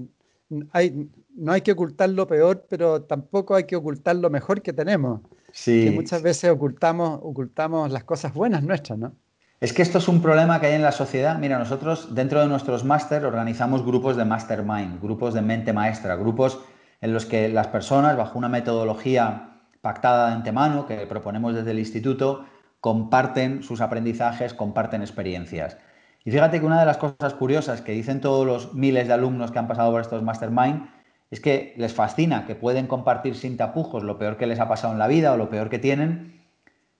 hay, no hay que ocultar lo peor, pero tampoco hay que ocultar lo mejor que tenemos. Que muchas veces ocultamos, ocultamos las cosas buenas nuestras, ¿no? Es que
esto es un problema que hay en la sociedad. Mira, nosotros dentro de nuestros máster organizamos grupos de mastermind, grupos de mente maestra, grupos en los que las personas, bajo una metodología pactada de antemano que proponemos desde el instituto, comparten sus aprendizajes, comparten experiencias. Y fíjate que una de las cosas curiosas que dicen todos los miles de alumnos que han pasado por estos mastermind es que les fascina, que pueden compartir sin tapujos lo peor que les ha pasado en la vida o lo peor que tienen.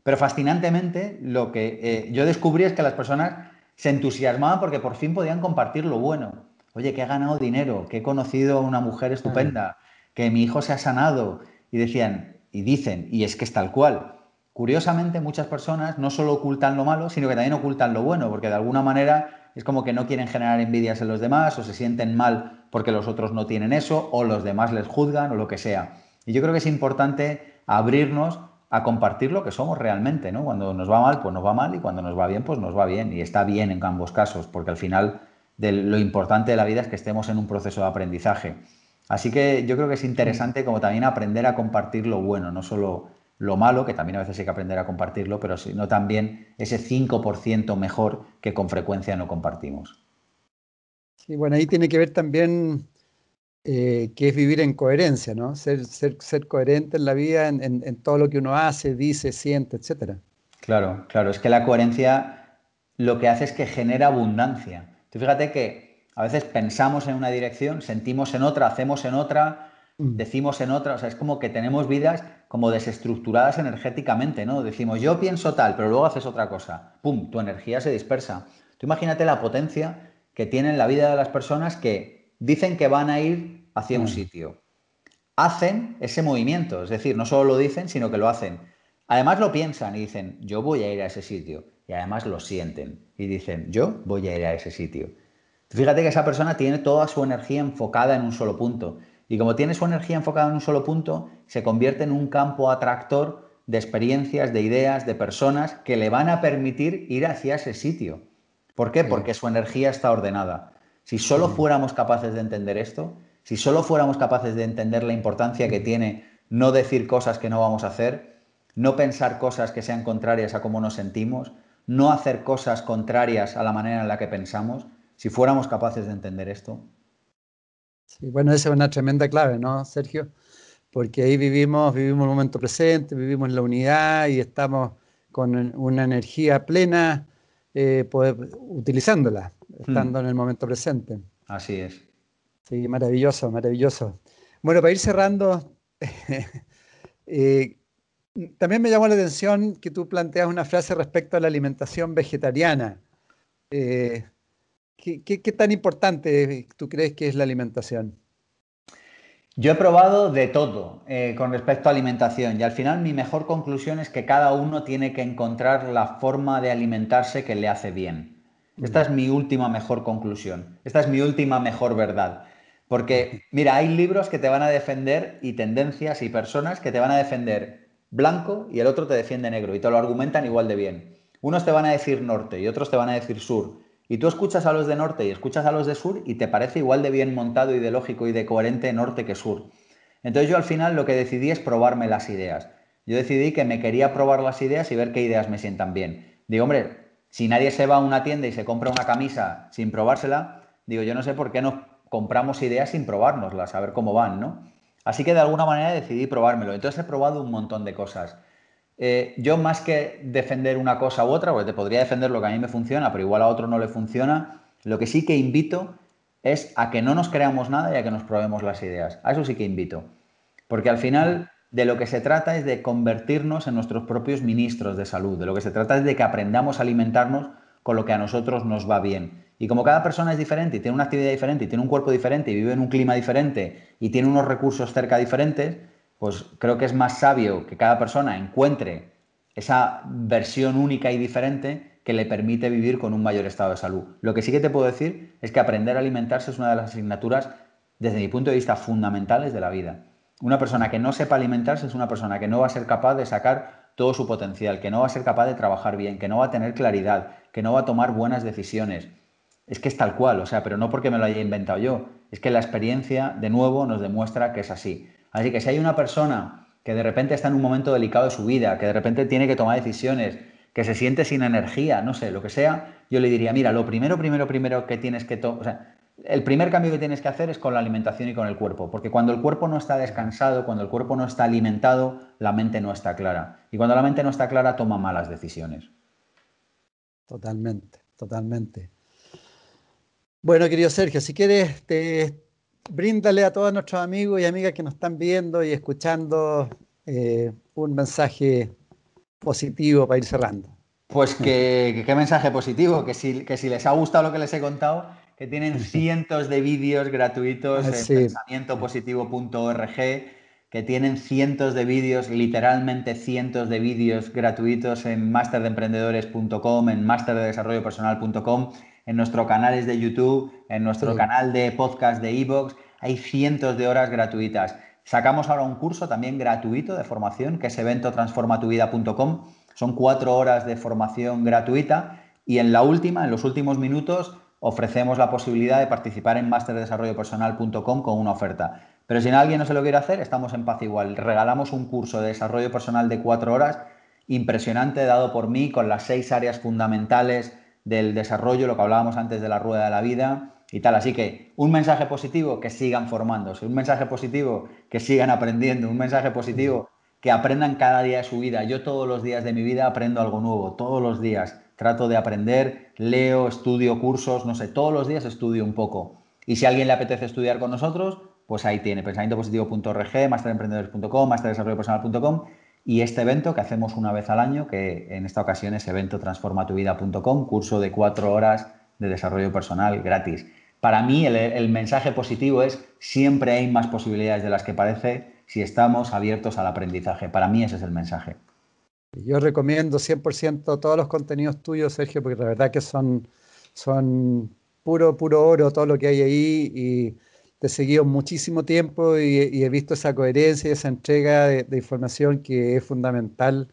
Pero fascinantemente, lo que eh, yo descubrí es que las personas se entusiasmaban porque por fin podían compartir lo bueno. Oye, que he ganado dinero, que he conocido a una mujer estupenda, que mi hijo se ha sanado. Y decían, y dicen, y es que es tal cual. Curiosamente, muchas personas no solo ocultan lo malo, sino que también ocultan lo bueno, porque de alguna manera es como que no quieren generar envidias en los demás o se sienten mal porque los otros no tienen eso o los demás les juzgan o lo que sea. Y yo creo que es importante abrirnos a compartir lo que somos realmente, ¿no? Cuando nos va mal, pues nos va mal y cuando nos va bien, pues nos va bien y está bien en ambos casos, porque al final lo importante de la vida es que estemos en un proceso de aprendizaje. Así que yo creo que es interesante como también aprender a compartir lo bueno, no solo lo malo, que también a veces hay que aprender a compartirlo, pero sino también ese 5% mejor que con frecuencia no compartimos.
Sí, bueno, ahí tiene que ver también eh, que es vivir en coherencia, ¿no? Ser, coherente en la vida, en, en, todo lo que uno hace, dice, siente, etcétera.
Claro, claro, es que la coherencia lo que hace es que genera abundancia. Tú fíjate que a veces pensamos en una dirección, sentimos en otra, hacemos en otra, Mm. decimos en otra, o sea, es como que tenemos vidas como desestructuradas energéticamente, ¿no? Decimos, yo pienso tal, pero luego haces otra cosa. ¡Pum! Tu energía se dispersa. Tú imagínate la potencia que tiene en la vida de las personas que dicen que van a ir hacia un mm. sitio. Hacen ese movimiento, es decir, no solo lo dicen, sino que lo hacen. Además lo piensan y dicen, yo voy a ir a ese sitio. Y además lo sienten y dicen, yo voy a ir a ese sitio. Fíjate que esa persona tiene toda su energía enfocada en un solo punto. Y como tiene su energía enfocada en un solo punto, se convierte en un campo atractor de experiencias, de ideas, de personas que le van a permitir ir hacia ese sitio. ¿Por qué? Porque su energía está ordenada. Si solo fuéramos capaces de entender esto, si solo fuéramos capaces de entender la importancia que tiene no decir cosas que no vamos a hacer, no pensar cosas que sean contrarias a cómo nos sentimos, no hacer cosas contrarias a la manera en la que pensamos, si fuéramos capaces de entender esto,
bueno, esa es una tremenda clave, ¿no, Sergio? Porque ahí vivimos, vivimos el momento presente, vivimos en la unidad y estamos con una energía plena, eh, utilizándola, hmm. estando en el momento presente. Así es. Sí, maravilloso, maravilloso. Bueno, para ir cerrando, <laughs> eh, también me llamó la atención que tú planteas una frase respecto a la alimentación vegetariana. Eh, ¿Qué, tan importante tú crees que es la alimentación? Yo he probado de todo eh, con
respecto a alimentación y al final mi mejor conclusión es que cada uno tiene que encontrar la forma de alimentarse que le hace bien. Esta es mi última mejor conclusión, esta es mi última mejor verdad. Porque, mira, hay libros que te van a defender y tendencias y personas que te van a defender blanco y el otro te defiende negro y te lo argumentan igual de bien. Unos te van a decir norte y otros te van a decir sur. Y tú escuchas a los de norte y escuchas a los de sur y te parece igual de bien montado y de lógico y de coherente norte que sur. Entonces yo al final lo que decidí es probarme las ideas. Yo decidí que me quería probar las ideas y ver qué ideas me sientan bien. Digo, hombre, si nadie se va a una tienda y se compra una camisa sin probársela, digo, yo no sé por qué no compramos ideas sin probárnoslas, a ver cómo van, ¿no? Así que de alguna manera decidí probármelo. Entonces he probado un montón de cosas. Eh, yo más que defender una cosa u otra, porque te podría defender lo que a mí me funciona, pero igual a otro no le funciona, lo que sí que invito es a que no nos creamos nada y a que nos probemos las ideas. A eso sí que invito. Porque al final de lo que se trata es de convertirnos en nuestros propios ministros de salud, de lo que se trata es de que aprendamos a alimentarnos con lo que a nosotros nos va bien. Y como cada persona es diferente y tiene una actividad diferente y tiene un cuerpo diferente y vive en un clima diferente y tiene unos recursos cerca diferentes, pues creo que es más sabio que cada persona encuentre esa versión única y diferente que le permite vivir con un mayor estado de salud. Lo que sí que te puedo decir es que aprender a alimentarse es una de las asignaturas, desde mi punto de vista, fundamentales de la vida. Una persona que no sepa alimentarse es una persona que no va a ser capaz de sacar todo su potencial, que no va a ser capaz de trabajar bien, que no va a tener claridad, que no va a tomar buenas decisiones. Es que es tal cual, o sea, pero no porque me lo haya inventado yo, es que la experiencia, de nuevo, nos demuestra que es así. Así que si hay una persona que de repente está en un momento delicado de su vida, que de repente tiene que tomar decisiones, que se siente sin energía, no sé, lo que sea, yo le diría, mira, lo primero, primero, primero que tienes que o sea, el primer cambio que tienes que hacer es con la alimentación y con el cuerpo, porque cuando el cuerpo no está descansado, cuando el cuerpo no está alimentado, la mente no está clara. Y cuando la mente no está clara, toma malas decisiones.
Totalmente, totalmente. Bueno, querido Sergio, si quieres, te, bríndale a todos nuestros amigos y amigas que nos están viendo y escuchando eh, un mensaje positivo para ir cerrando.
Pues que, qué mensaje positivo, que si, que si les ha gustado lo que les he contado, que tienen cientos de vídeos gratuitos ah, en pensamientopositivo.org, que tienen cientos de vídeos, literalmente cientos de vídeos gratuitos en masterdeemprendedores.com, en masterdedesarrollopersonal.com en nuestros canales de YouTube, en nuestro canal de podcast de ebox Hay cientos de horas gratuitas. Sacamos ahora un curso también gratuito de formación que es eventotransformatuvida.com. Son cuatro horas de formación gratuita y en la última, en los últimos minutos, ofrecemos la posibilidad de participar en masterdesarrollopersonal.com con una oferta. Pero si alguien no se lo quiere hacer, estamos en paz igual. Regalamos un curso de desarrollo personal de cuatro horas impresionante dado por mí con las seis áreas fundamentales del desarrollo, lo que hablábamos antes de la rueda de la vida y tal. Así que un mensaje positivo, que sigan formándose, un mensaje positivo, que sigan aprendiendo, un mensaje positivo, que aprendan cada día de su vida. Yo todos los días de mi vida aprendo algo nuevo, todos los días. Trato de aprender, leo, estudio cursos, no sé, todos los días estudio un poco. Y si a alguien le apetece estudiar con nosotros, pues ahí tiene, pensamientopositivo.org, masteremprendedores.com, masterdesarrollopersonal.com y este evento que hacemos una vez al año, que en esta ocasión es eventotransformatuvida.com, curso de cuatro horas de desarrollo personal gratis. Para mí el, mensaje positivo es siempre hay más posibilidades de las que parece si estamos abiertos al aprendizaje. Para mí ese es el mensaje.
Yo recomiendo 100% todos los contenidos tuyos, Sergio, porque la verdad que son, son puro, puro oro todo lo que hay ahí y te he seguido muchísimo tiempo y, he visto esa coherencia y esa entrega de, información que es fundamental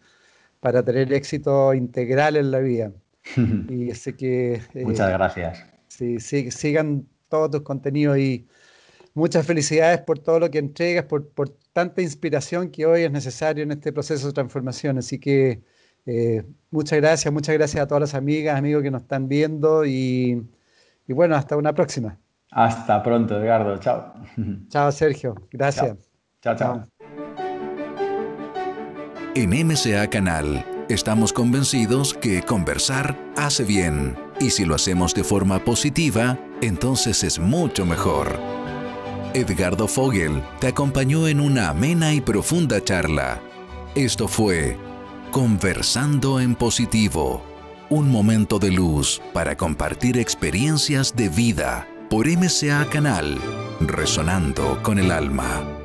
para tener éxito integral en la vida. <laughs> y así que... Eh, muchas gracias. Sí, sí, sigan todos tus contenidos y muchas felicidades por todo lo que entregas, por, por, tanta inspiración que hoy es necesario en este proceso de transformación. Así que eh, muchas gracias, muchas gracias a todas las amigas, amigos que nos están viendo y, y bueno, hasta una próxima. Hasta pronto,
Edgardo. Chao.
Chao, Sergio. Gracias. Chao, chao.
En MSA Canal estamos convencidos que conversar hace bien y si lo hacemos de forma positiva, entonces es mucho mejor. Edgardo Fogel te acompañó en una amena y profunda charla. Esto fue Conversando en Positivo, un momento de luz para compartir experiencias de vida por A Canal, resonando con el alma.